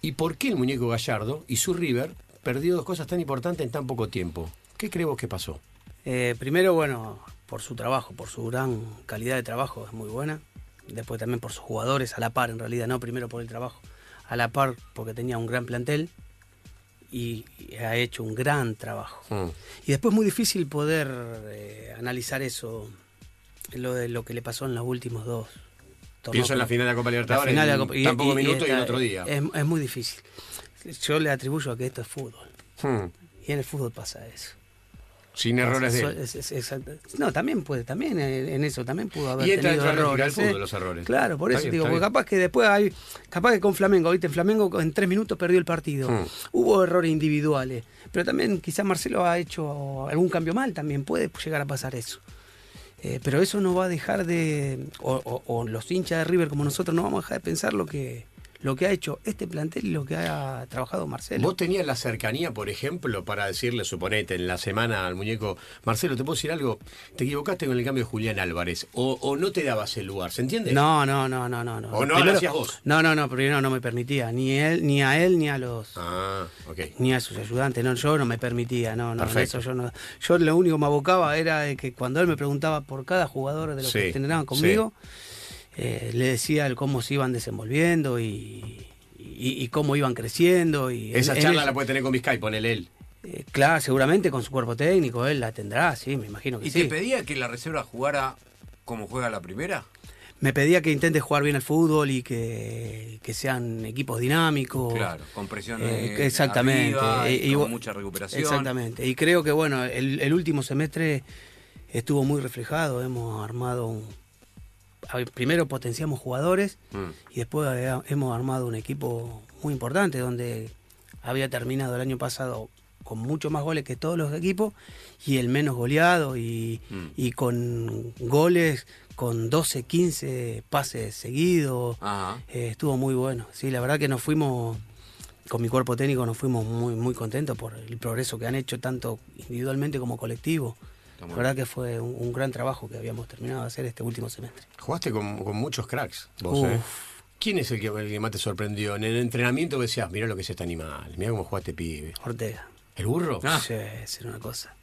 ¿Y por qué el muñeco Gallardo y su River perdió dos cosas tan importantes en tan poco tiempo? ¿Qué creemos que pasó? Eh, primero, bueno, por su trabajo, por su gran calidad de trabajo, es muy buena. Después también por sus jugadores, a la par, en realidad, no primero por el trabajo, a la par porque tenía un gran plantel y ha hecho un gran trabajo. Mm. Y después muy difícil poder eh, analizar eso, lo de lo que le pasó en los últimos dos, Pienso en la final de la Copa Libertadores. En minutos y, en otro día. Es, muy difícil. Yo le atribuyo a que esto es fútbol. Hmm. Y en el fútbol pasa eso. Sin errores de. No, también puede, también eh, en eso también pudo haber y entra tenido errores. ¿eh? Fútbol, los errores. Claro, por eso digo, porque capaz que después hay, capaz que con Flamengo, viste, Flamengo en tres minutos perdió el partido. Hmm. Hubo errores individuales, pero también quizás Marcelo ha hecho algún cambio mal, también puede llegar a pasar eso. Eh, pero eso no va a dejar de, o los hinchas de River como nosotros no vamos a dejar de pensar lo que, lo que ha hecho este plantel y lo que ha trabajado Marcelo. ¿Vos tenías la cercanía, por ejemplo, para decirle, suponete, en la semana al muñeco, Marcelo, ¿te puedo decir algo? Te equivocaste con el cambio de Julián Álvarez. O, o no te dabas el lugar, ¿se entiende? No, no, no, no, no. ¿O no lo vos? No, no, no, yo no me permitía, ni él, ni a él, ni a los. Ah, Ni a sus ayudantes, no, yo no me permitía, no, no, eso yo no. Yo lo único que me abocaba era que cuando él me preguntaba por cada jugador de los que que entrenaban conmigo. Eh, le decía el cómo se iban desenvolviendo y, cómo iban creciendo. Y Esa charla la puede tener con Vizcay, ponele él. Eh, claro, seguramente con su cuerpo técnico él la tendrá, sí, me imagino que ¿Y sí. ¿Y te pedía que la reserva jugara como juega la primera? me pedía que intente jugar bien al fútbol y que, sean equipos dinámicos. Claro, con presión eh, eh exactamente, con mucha recuperación. Exactamente. Y creo que bueno, el, el último semestre estuvo muy reflejado. Hemos armado un, primero potenciamos jugadores mm. y después eh, hemos armado un equipo muy importante donde había terminado el año pasado con mucho más goles que todos los equipos y el menos goleado y, mm. con goles con 12, 15 pases seguidos. Eh, estuvo muy bueno. Sí, la verdad que nos fuimos, con mi cuerpo técnico nos fuimos muy, muy contentos por el progreso que han hecho tanto individualmente como colectivo. La verdad que fue un, gran trabajo que habíamos terminado de hacer este último semestre. Jugaste con, muchos cracks, vos, ¿eh? ¿Quién es el que, más te sorprendió? En el entrenamiento decías, mira lo que es este animal, mirá cómo jugaste este pibe. Ortega. ¿El burro? Ah. era una cosa.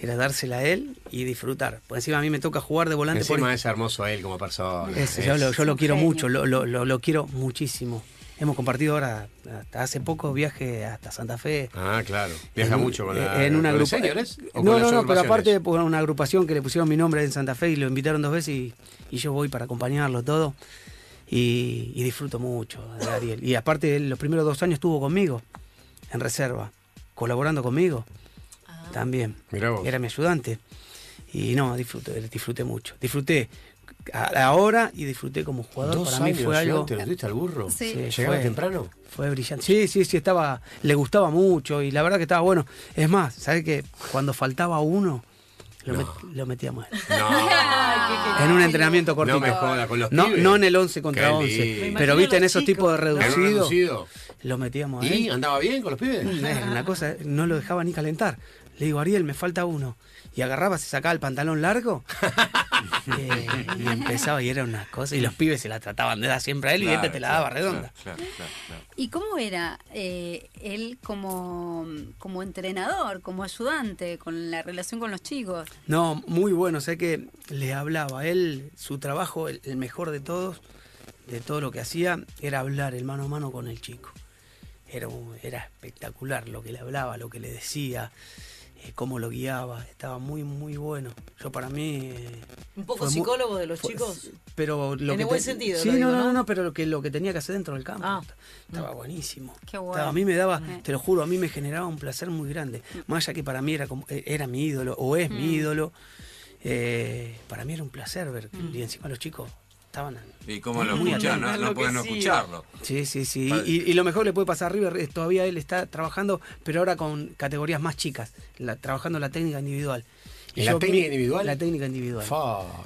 Era dársela a él y disfrutar. Por pues encima a mí me toca jugar de volante. Encima es hermoso a él como persona. yo, lo, quiero mucho, lo quiero muchísimo hemos compartido ahora, hace poco, viaje hasta Santa Fe. Ah, claro. Viaja mucho con la. En una agrupación. No, no, no, pero aparte, pues, una agrupación que le pusieron mi nombre en Santa Fe y lo invitaron dos veces y, yo voy para acompañarlo todo. Y, disfruto mucho de Ariel. Y aparte, los primeros dos años estuvo conmigo, en reserva, colaborando conmigo. Ah. También. Era mi ayudante. Y no, disfruté, disfruté mucho. Disfruté ahora y disfruté como jugador. Para mí fue algo. ¿Te burro? Sí. ¿Llegaba temprano? Fue brillante. Sí, sí, sí, estaba. Le gustaba mucho y la verdad que estaba bueno. Es más, ¿sabes que Cuando faltaba uno. Lo, lo, metíamos no. en un entrenamiento cortito. No en el 11 contra 11. Pero viste, en esos tipos de reducido, lo metíamos ahí. ¿Y andaba bien con los pibes? Mm, cosa, no lo dejaba ni calentar. Le digo, Ariel, me falta uno y agarrabas y sacaba el pantalón largo. Eh, y empezaba y era una cosa. Y los pibes se la trataban de dar siempre a él y él este te la daba redonda. ¿Y cómo era eh, él como, como entrenador, como ayudante, con la relación con los chicos? No, muy bueno. sé que le hablaba. Él, su trabajo, el, mejor de todos, de todo lo que hacía, era hablar el mano a mano con el chico. era espectacular lo que le hablaba, lo que le decía. Eh, cómo lo guiaba, estaba muy, muy bueno. Yo para mí... Eh, un poco psicólogo de los chicos. Pero lo en que buen sentido. Sí, no, no, no, pero lo que, lo que tenía que hacer dentro del campo. Ah, estaba mm. buenísimo. a mí me daba, te lo juro, a mí me generaba un placer muy grande. Mm. Más allá que para mí era, como, eh, era mi ídolo, o es mi mm. ídolo. para mí era un placer ver, y encima los chicos y cómo lo escuchan, no, pueden escucharlo. Sí, sí, sí. Y, lo mejor le puede pasar a River todavía él está trabajando, pero ahora con categorías más chicas, trabajando la técnica individual. ¿En la técnica individual? La técnica individual.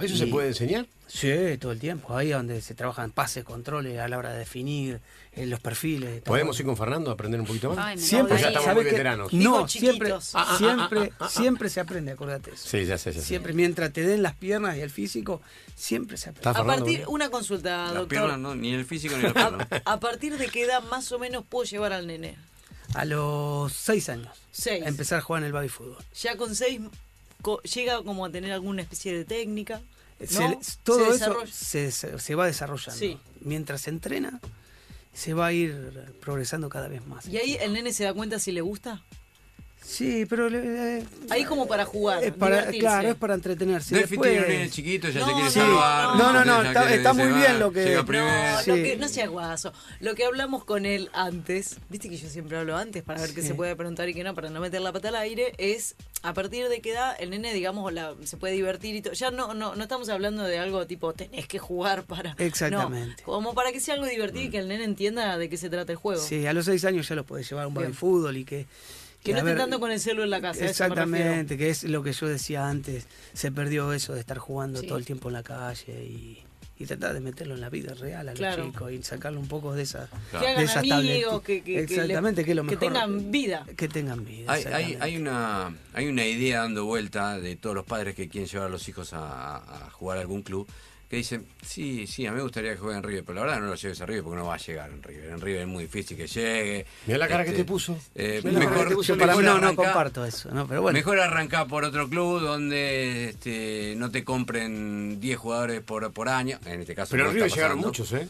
¿Eso se puede enseñar? Sí, todo el tiempo. Ahí donde se trabajan pases, controles a la hora de definir eh, los perfiles. ¿Podemos ir con Fernando a aprender un poquito más? siempre, ya estamos muy veteranos. No, siempre, ah, ah, ah, siempre, siempre se aprende, acuérdate eso. Sí, ya sé, ya sé. Siempre, mientras te den las piernas y el físico, siempre se aprende. A partir, una consulta, doctor. Las piernas ni el físico ni el pierna. A, partir de qué edad más o menos puedo llevar al nene? A los seis años. Seis. A empezar a jugar en el baby fútbol. Ya con seis llega como a tener alguna especie de técnica. todo eso se, va desarrollando. Mientras se entrena, se va a ir progresando cada vez más. ¿Y ahí el nene se da cuenta si le gusta? Sí, pero. Ahí Ahí como para jugar. claro, es para entretenerse. no, No, no, está, muy bien lo que. no, sea guaso. Lo que hablamos con él antes, viste que yo siempre hablo antes para ver qué se puede preguntar y qué no, para no meter la pata al aire, es a partir de qué edad el nene, digamos, la, se puede divertir y todo. Ya no, no, no estamos hablando de algo tipo tenés que jugar para. Exactamente. como para que sea algo divertido y que el nene entienda de qué se trata el juego. Sí, a los seis años ya lo podés llevar a un buen fútbol y que. Que, no estén tanto con el celular en la casa. Exactamente, que es lo que yo decía antes. Se perdió eso de estar jugando todo el tiempo en la calle y y tratar de meterlo en la vida real a los chicos y sacarlo un poco de esa esas amigos, que, tengan vida. Que tengan vida. Hay, una, hay una idea dando vuelta de todos los padres que quieren llevar a los hijos a, a jugar a algún club que dicen, sí, sí, a mí me gustaría que juegue en River, pero la verdad no lo lleves a River porque no va a llegar en River. En River es muy difícil que llegue. Mira la este, eh, cara que te puso. mejor, comparto eso, Mejor arrancar por otro club donde este, no te compren 10 jugadores por, por año. En este caso, pero en River llegaron muchos, ¿eh?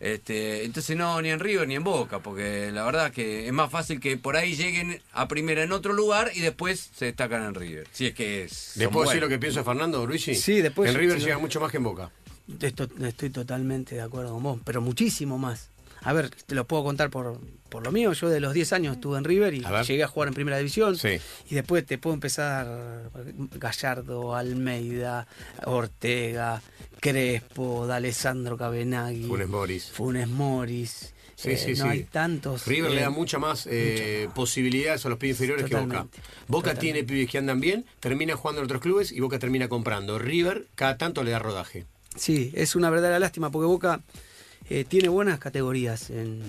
Este, entonces no, ni en River ni en Boca, porque la verdad que es más fácil que por ahí lleguen a primera en otro lugar y después se destacan en River. Si es que es. ¿Después sí lo que piensa Fernando, Luisi. Sí, después. En River llega mucho más que en Boca. Estoy, estoy totalmente de acuerdo con vos, pero muchísimo más a ver, te lo puedo contar por, lo mío. Yo de los 10 años estuve en River y llegué a jugar en primera división. Y después te puedo empezar Gallardo, Almeida, Ortega, Crespo, D'Alessandro, Alessandro Funes Moris. Funes Moris. Sí, eh, sí, no hay tantos. River le da eh, mucha más, eh, posibilidades a los pibes inferiores que Boca. Boca tiene pibes que andan bien, termina jugando en otros clubes y Boca termina comprando. River cada tanto le da rodaje. Sí, es una verdadera lástima porque Boca eh, tiene buenas categorías en,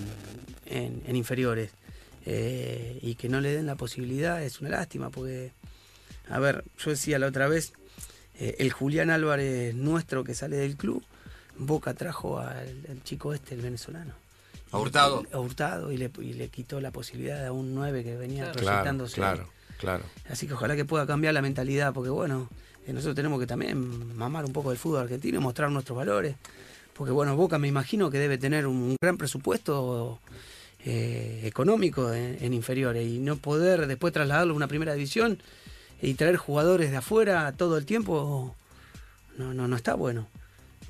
inferiores eh, y que no le den la posibilidad es una lástima porque, a ver, yo decía la otra vez, eh, el Julián Álvarez nuestro que sale del club, Boca trajo al, chico este, el venezolano. A Hurtado. Hurtado y le, quitó la posibilidad a un 9 que venía claro, proyectándose. Claro, Así que ojalá que pueda cambiar la mentalidad porque bueno, nosotros tenemos que también mamar un poco del fútbol argentino, y mostrar nuestros valores. Porque bueno, Boca me imagino que debe tener un gran presupuesto eh, económico en, inferiores y no poder después trasladarlo a una primera división y traer jugadores de afuera todo el tiempo no, no, no está bueno.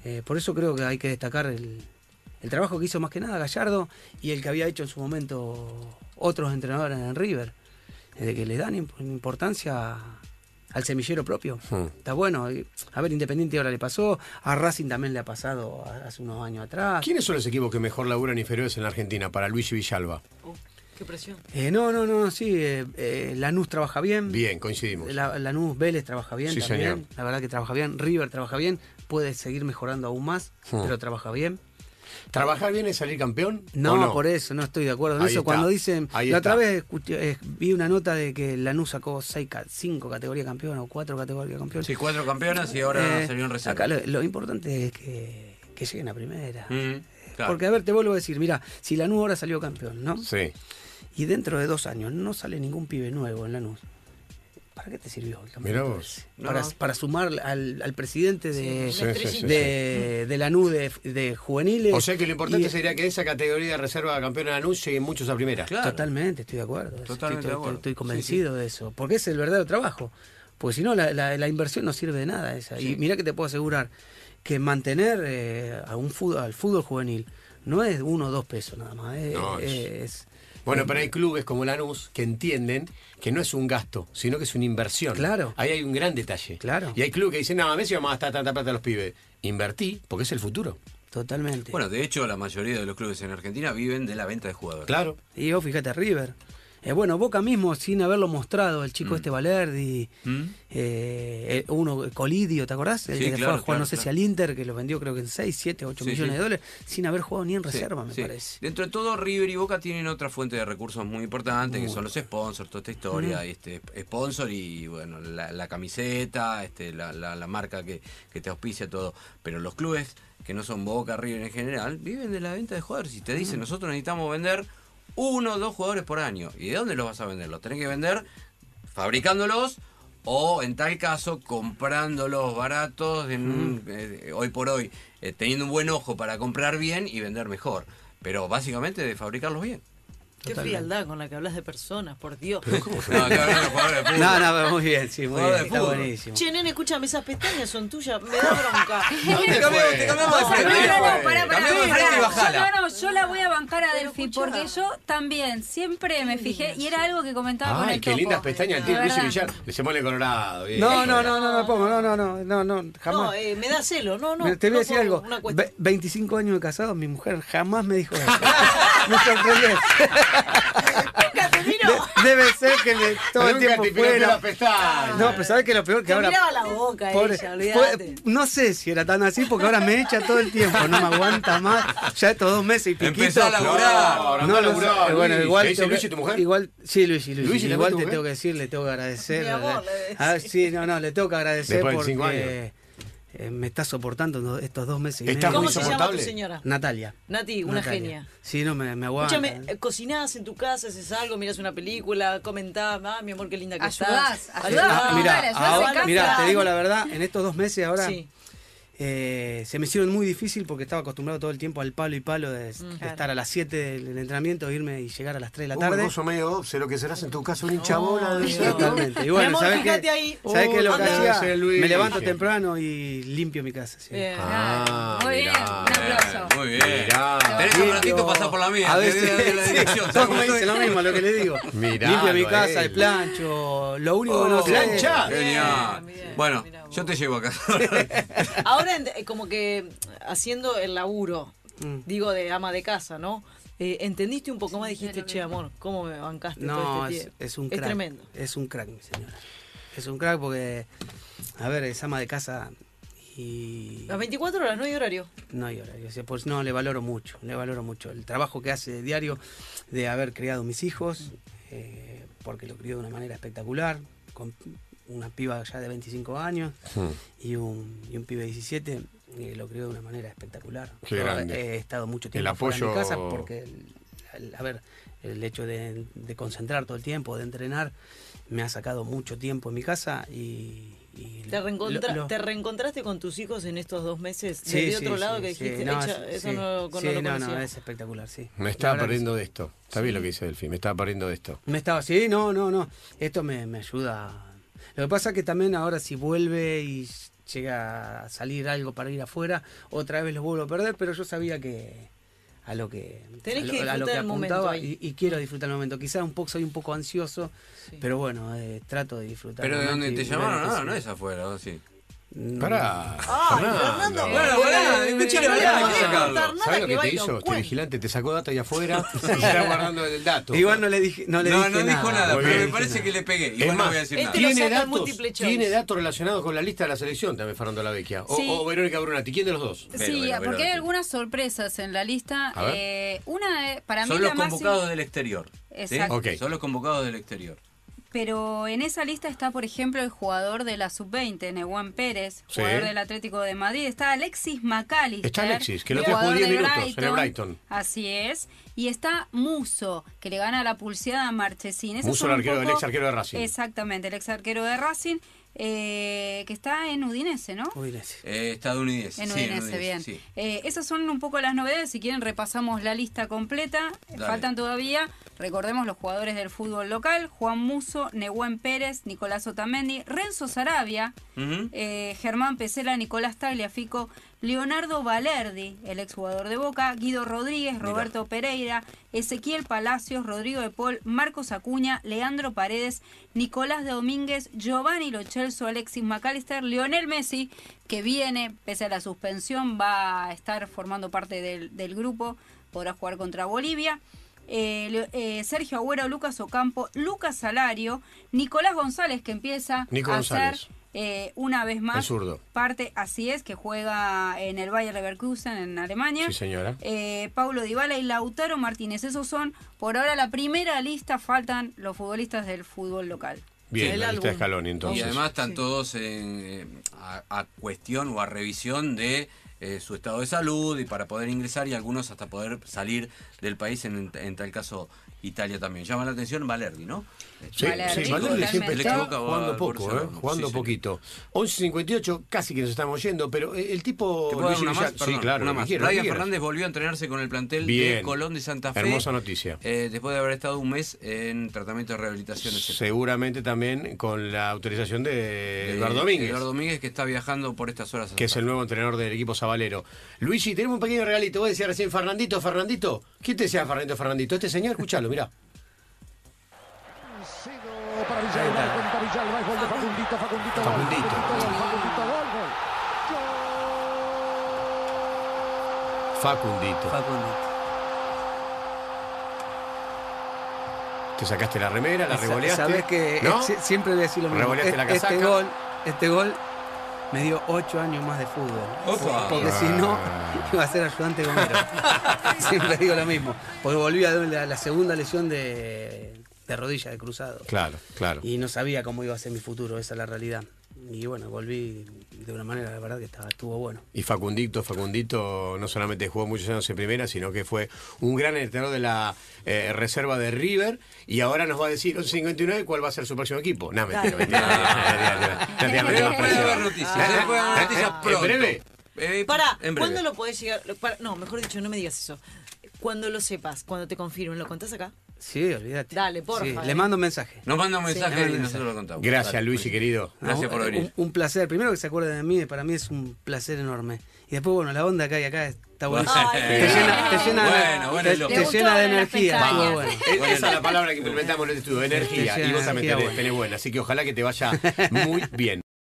Eh, por eso creo que hay que destacar el, trabajo que hizo más que nada Gallardo y el que había hecho en su momento otros entrenadores en River, desde eh, que le dan importancia al semillero propio. Hmm. Está bueno. A ver, Independiente ahora le pasó, a Racing también le ha pasado hace unos años atrás. ¿Quiénes son los equipos que mejor laburan inferiores en la Argentina para y Villalba? Oh, qué presión. Eh, no, no, no, sí. Eh, eh, Lanús trabaja bien. Bien, coincidimos. La, Lanús Vélez trabaja bien también. La verdad que trabaja bien. River trabaja bien. Puede seguir mejorando aún más, hmm. pero trabaja bien. ¿Trabajar bien es salir campeón? No, por eso, no estoy de acuerdo eso. Cuando dicen, la otra vez eh, vi una nota de que Lanús sacó seis, cinco categorías campeonas o cuatro categorías campeón. Sí, cuatro campeonas y ahora eh, salió un lo, importante es que, lleguen a primera. Mm, eh, porque, a ver, te vuelvo a decir, mira, si Lanús ahora salió campeón, ¿no? Sí. Y dentro de dos años no sale ningún pibe nuevo en Lanús. ¿Para qué te sirvió el Para, sumar al, presidente de, de, la NU de, juveniles. O sea que lo importante sería que esa categoría de reserva de campeón de la NU lleguen muchos a primera. Totalmente, estoy de acuerdo. estoy, convencido de eso. Porque es el verdadero trabajo. Porque si no, la, inversión no sirve de nada esa. Y mira que te puedo asegurar que mantener eh, a al fútbol juvenil no es uno o dos pesos nada más. no, es bueno, pero hay clubes como Lanús que entienden que no es un gasto, sino que es una inversión. Claro. Ahí hay un gran detalle. Claro. Y hay clubes que dicen, no, a Messi vamos a gastar tanta plata a los pibes. Invertí, porque es el futuro. Totalmente. Bueno, de hecho, la mayoría de los clubes en Argentina viven de la venta de jugadores. Claro. Y vos fíjate, River. Eh, bueno, Boca mismo, sin haberlo mostrado, el chico mm. este Valerdi, mm. eh, eh, uno, Colidio, ¿te acordás? El que no sé si al Inter, que lo vendió creo que en 6, 7, 8 millones de dólares, sin haber jugado ni en reserva, me parece. Dentro de todo, River y Boca tienen otra fuente de recursos muy importante, que son los sponsors, toda esta historia, este sponsor y bueno, la, camiseta, este, la, marca que, te auspicia todo. Pero los clubes que no son Boca, River en general, viven de la venta de jugadores. Si te dicen, nosotros necesitamos vender uno o dos jugadores por año. ¿Y de dónde los vas a vender? Los tenés que vender fabricándolos o en tal caso comprándolos baratos eh, hoy por hoy, eh, teniendo un buen ojo para comprar bien y vender mejor. Pero básicamente de fabricarlos bien. Qué frialdad con la que hablas de personas, por Dios. No, no, muy bien, sí, muy bien. Está buenísimo. Che, nene, escúchame, esas pestañas son tuyas, me da bronca. frente, cambiamos de frente. No, no, yo la voy a bancar a Delphi porque yo también siempre me fijé y era algo que comentaba con el qué lindas pestañas tiene Luis Villar. Le mole colorado. No, no, no, no, no pongo, no, no, no, no, no, jamás. No, eh, me da celo, no, no. Te voy a decir algo. 25 años de casado, mi mujer jamás me dijo eso. me sorprendió. Debe ser que todo el tiempo fue fuera. La No, pero sabes que lo peor que te ahora. Miraba la boca ella, No sé si era tan así porque ahora me echa todo el tiempo, no me aguanta más. Ya estos dos meses y piquito. Empezó a laburar. No, no, laburar, bueno, igual. Luis y tu mujer? sí, Luis y Luis. Luis igual te tengo que decir, le tengo que agradecer. Ah, sí, no, no, le tengo que agradecer porque. Eh, me está soportando estos dos meses. Y ¿Cómo se llama tu señora? Natalia. Nati, una genia. Sí, no, me, me aguanta. Escúchame, eh, ¿cocinás en tu casa, haces algo, mirás una película, comentás, ah, mi amor, qué linda que estás? Ayudás, ayudás. Ah, te digo la verdad, en estos dos meses ahora... Eh, se me hicieron muy difícil porque estaba acostumbrado todo el tiempo al palo y palo de, mm, estar a las 7 del, entrenamiento, irme y llegar a las 3 de la uh, tarde. Un gozo medio sé lo que serás en tu caso un hinchabola. Totalmente. Y bueno, ¿sabes qué? ¿Sabes qué lo uh, que hacía? Me levanto temprano y limpio mi casa. ¿sí? Ah, muy bien, un aplauso. Muy bien. Tenés un ratito pasar por la mía. A veces, sí, todos me dice lo mismo, lo que le digo. limpio mi casa, el plancho. Lo único que no oh, sé. ¡Plancha! Bueno. Yo te llevo acá. Ahora, eh, como que haciendo el laburo, mm. digo, de ama de casa, ¿no? Eh, entendiste un poco más, dijiste, che, amor, ¿cómo me bancaste no, este es, es, un crack. Es tremendo. Es un crack, mi señora. Es un crack porque, a ver, es ama de casa y... Las 24 horas, no hay horario. No hay horario. Pues no, le valoro mucho, le valoro mucho. El trabajo que hace diario de haber criado mis hijos, eh, porque lo crió de una manera espectacular, con una piba ya de 25 años hmm. y, un, pibe de 17. Eh, lo crió de una manera espectacular. He estado mucho tiempo en mi casa porque, el, a ver, el hecho de, concentrar todo el tiempo, de entrenar, me ha sacado mucho tiempo en mi casa y... ¿Te, ¿Te, reencontraste con tus hijos en estos dos meses? Sí, de otro lado que dijiste, no, eso no, no, es espectacular, sí. Me estaba perdiendo de esto. Está bien lo que dice Delfi, me estaba perdiendo de esto. Me estaba, sí, no, no, no. Esto me, me ayuda lo que pasa es que también ahora si vuelve y llega a salir algo para ir afuera, otra vez los vuelvo a perder, pero yo sabía que a lo que Tenés que, apuntaba y, quiero disfrutar el momento. Quizás un poco soy un poco ansioso, pero bueno, eh, trato de disfrutar. Pero de donde te llamaron, no, no es afuera, sí? para Ay, Fernando. Bueno, pará, escuchale, ¿Sabes lo que te hizo? Este vigilante te sacó data allá afuera se está guardando el dato. Igual no le dije No, le no, no dijo nada, pero me parece que le pegué. Igual no voy a decir nada. Tiene este datos, tiene datos relacionados con la lista de la selección también Fernando La Vecchia. O, Verónica Brunati. ¿Quién de los dos? Sí, porque hay algunas sorpresas en la lista. Una, para mí, Son los convocados del exterior. Exacto. Son los convocados del exterior. Pero en esa lista está, por ejemplo, el jugador de la sub-20, Neguán Pérez, jugador del Atlético de Madrid. Está Alexis McAllister, Está Alexis, que no te jugó 10 Brighton, Así es. Y está Muso, que le gana la pulseada a Marchesín. Muso, el arquero, el ex arquero de Racing. Exactamente, el ex arquero de Racing. Eh, que está en Udinese, ¿no? Udinese. Eh, estadounidense. En Udinese, bien. Eh, esas son un poco las novedades. Si quieren, repasamos la lista completa. Faltan todavía, recordemos, los jugadores del fútbol local: Juan Muso, Nehuen Pérez, Nicolás Otamendi, Renzo Sarabia, Germán Pesela, Nicolás Tagliafico, Leonardo Valerdi, el exjugador de Boca, Guido Rodríguez, Roberto Pereira, Ezequiel Palacios, Rodrigo de Paul, Marcos Acuña, Leandro Paredes, Nicolás de Domínguez, Giovanni Lochelso, Alexis McAllister, Lionel Messi, que viene, pese a la suspensión, va a estar formando parte del, grupo, podrá jugar contra Bolivia. Eh, eh, Sergio Agüero, Lucas Ocampo, Lucas Salario, Nicolás González que empieza a hacer eh, una vez más. Parte, así es, que juega en el Bayer Leverkusen en Alemania. Sí, señora. Eh, Paulo Dybala y Lautaro Martínez. Esos son, por ahora, la primera lista. Faltan los futbolistas del fútbol local. Bien, la lista escalón, entonces. Y además están todos eh, a, cuestión o a revisión de su estado de salud y para poder ingresar y algunos hasta poder salir del país en, en tal caso Italia también. Llama la atención Valerdi, ¿no? Sí, Valerdi, siempre está jugando poco, ¿eh? jugando poquito. 11.58, casi que nos estamos yendo, pero e-, el tipo... una sí, claro. Una Fernández volvió a entrenarse con el plantel de Colón de Santa Fe. Hermosa noticia. Eh, después de haber estado un mes en tratamiento de rehabilitación. Seguramente también con la autorización de, Eduardo Domínguez. Eduardo Domínguez que está viajando por estas horas. Que es el nuevo entrenador del equipo sabalero. Luigi, tenemos un pequeño regalito. Voy a decir recién Fernandito, Fernandito. ¿Quién te decía Fernandito, Fernandito? Este señor, escúchalo mira Facundito, Facundito, sacaste la remera, la revoleaste. Sabes que siempre voy a decir lo mismo. Este gol, este gol me dio ocho años más de fútbol. Porque si no, iba a ser ayudante gomero. Siempre digo lo mismo. Porque volví a la, segunda lesión de, de, rodilla, de cruzado. Claro, claro. Y no sabía cómo iba a ser mi futuro, esa es la realidad. Y bueno, volví de una manera, la verdad que estuvo bueno. Y Facundito, Facundito no solamente jugó muchos años en primera, sino que fue un gran entrenador de la eh, reserva de River y ahora nos va a decir 11.59 cuál va a ser su próximo equipo. No, mentira, mentira. Ah, ¿En breve? para, en breve. ¿cuándo lo podés llegar? no, mejor dicho, no me digas eso. Cuando lo sepas, cuando te confirmen, ¿lo contás acá? Sí, olvídate. Dale, porfa. le eh. mando un mensaje. Nos manda un mensaje y nosotros lo contamos. Gracias, Luis y querido. Gracias por eh, venir. Un, placer. Primero que se acuerden de mí, para mí es un placer enorme. Y después, bueno, la onda acá y acá está buena. te, llena, bueno, bueno, te, llena de energía. Esa es la palabra que implementamos en el estudio, energía. Y vos también te tenés buena. Así que ojalá que te vaya muy bien.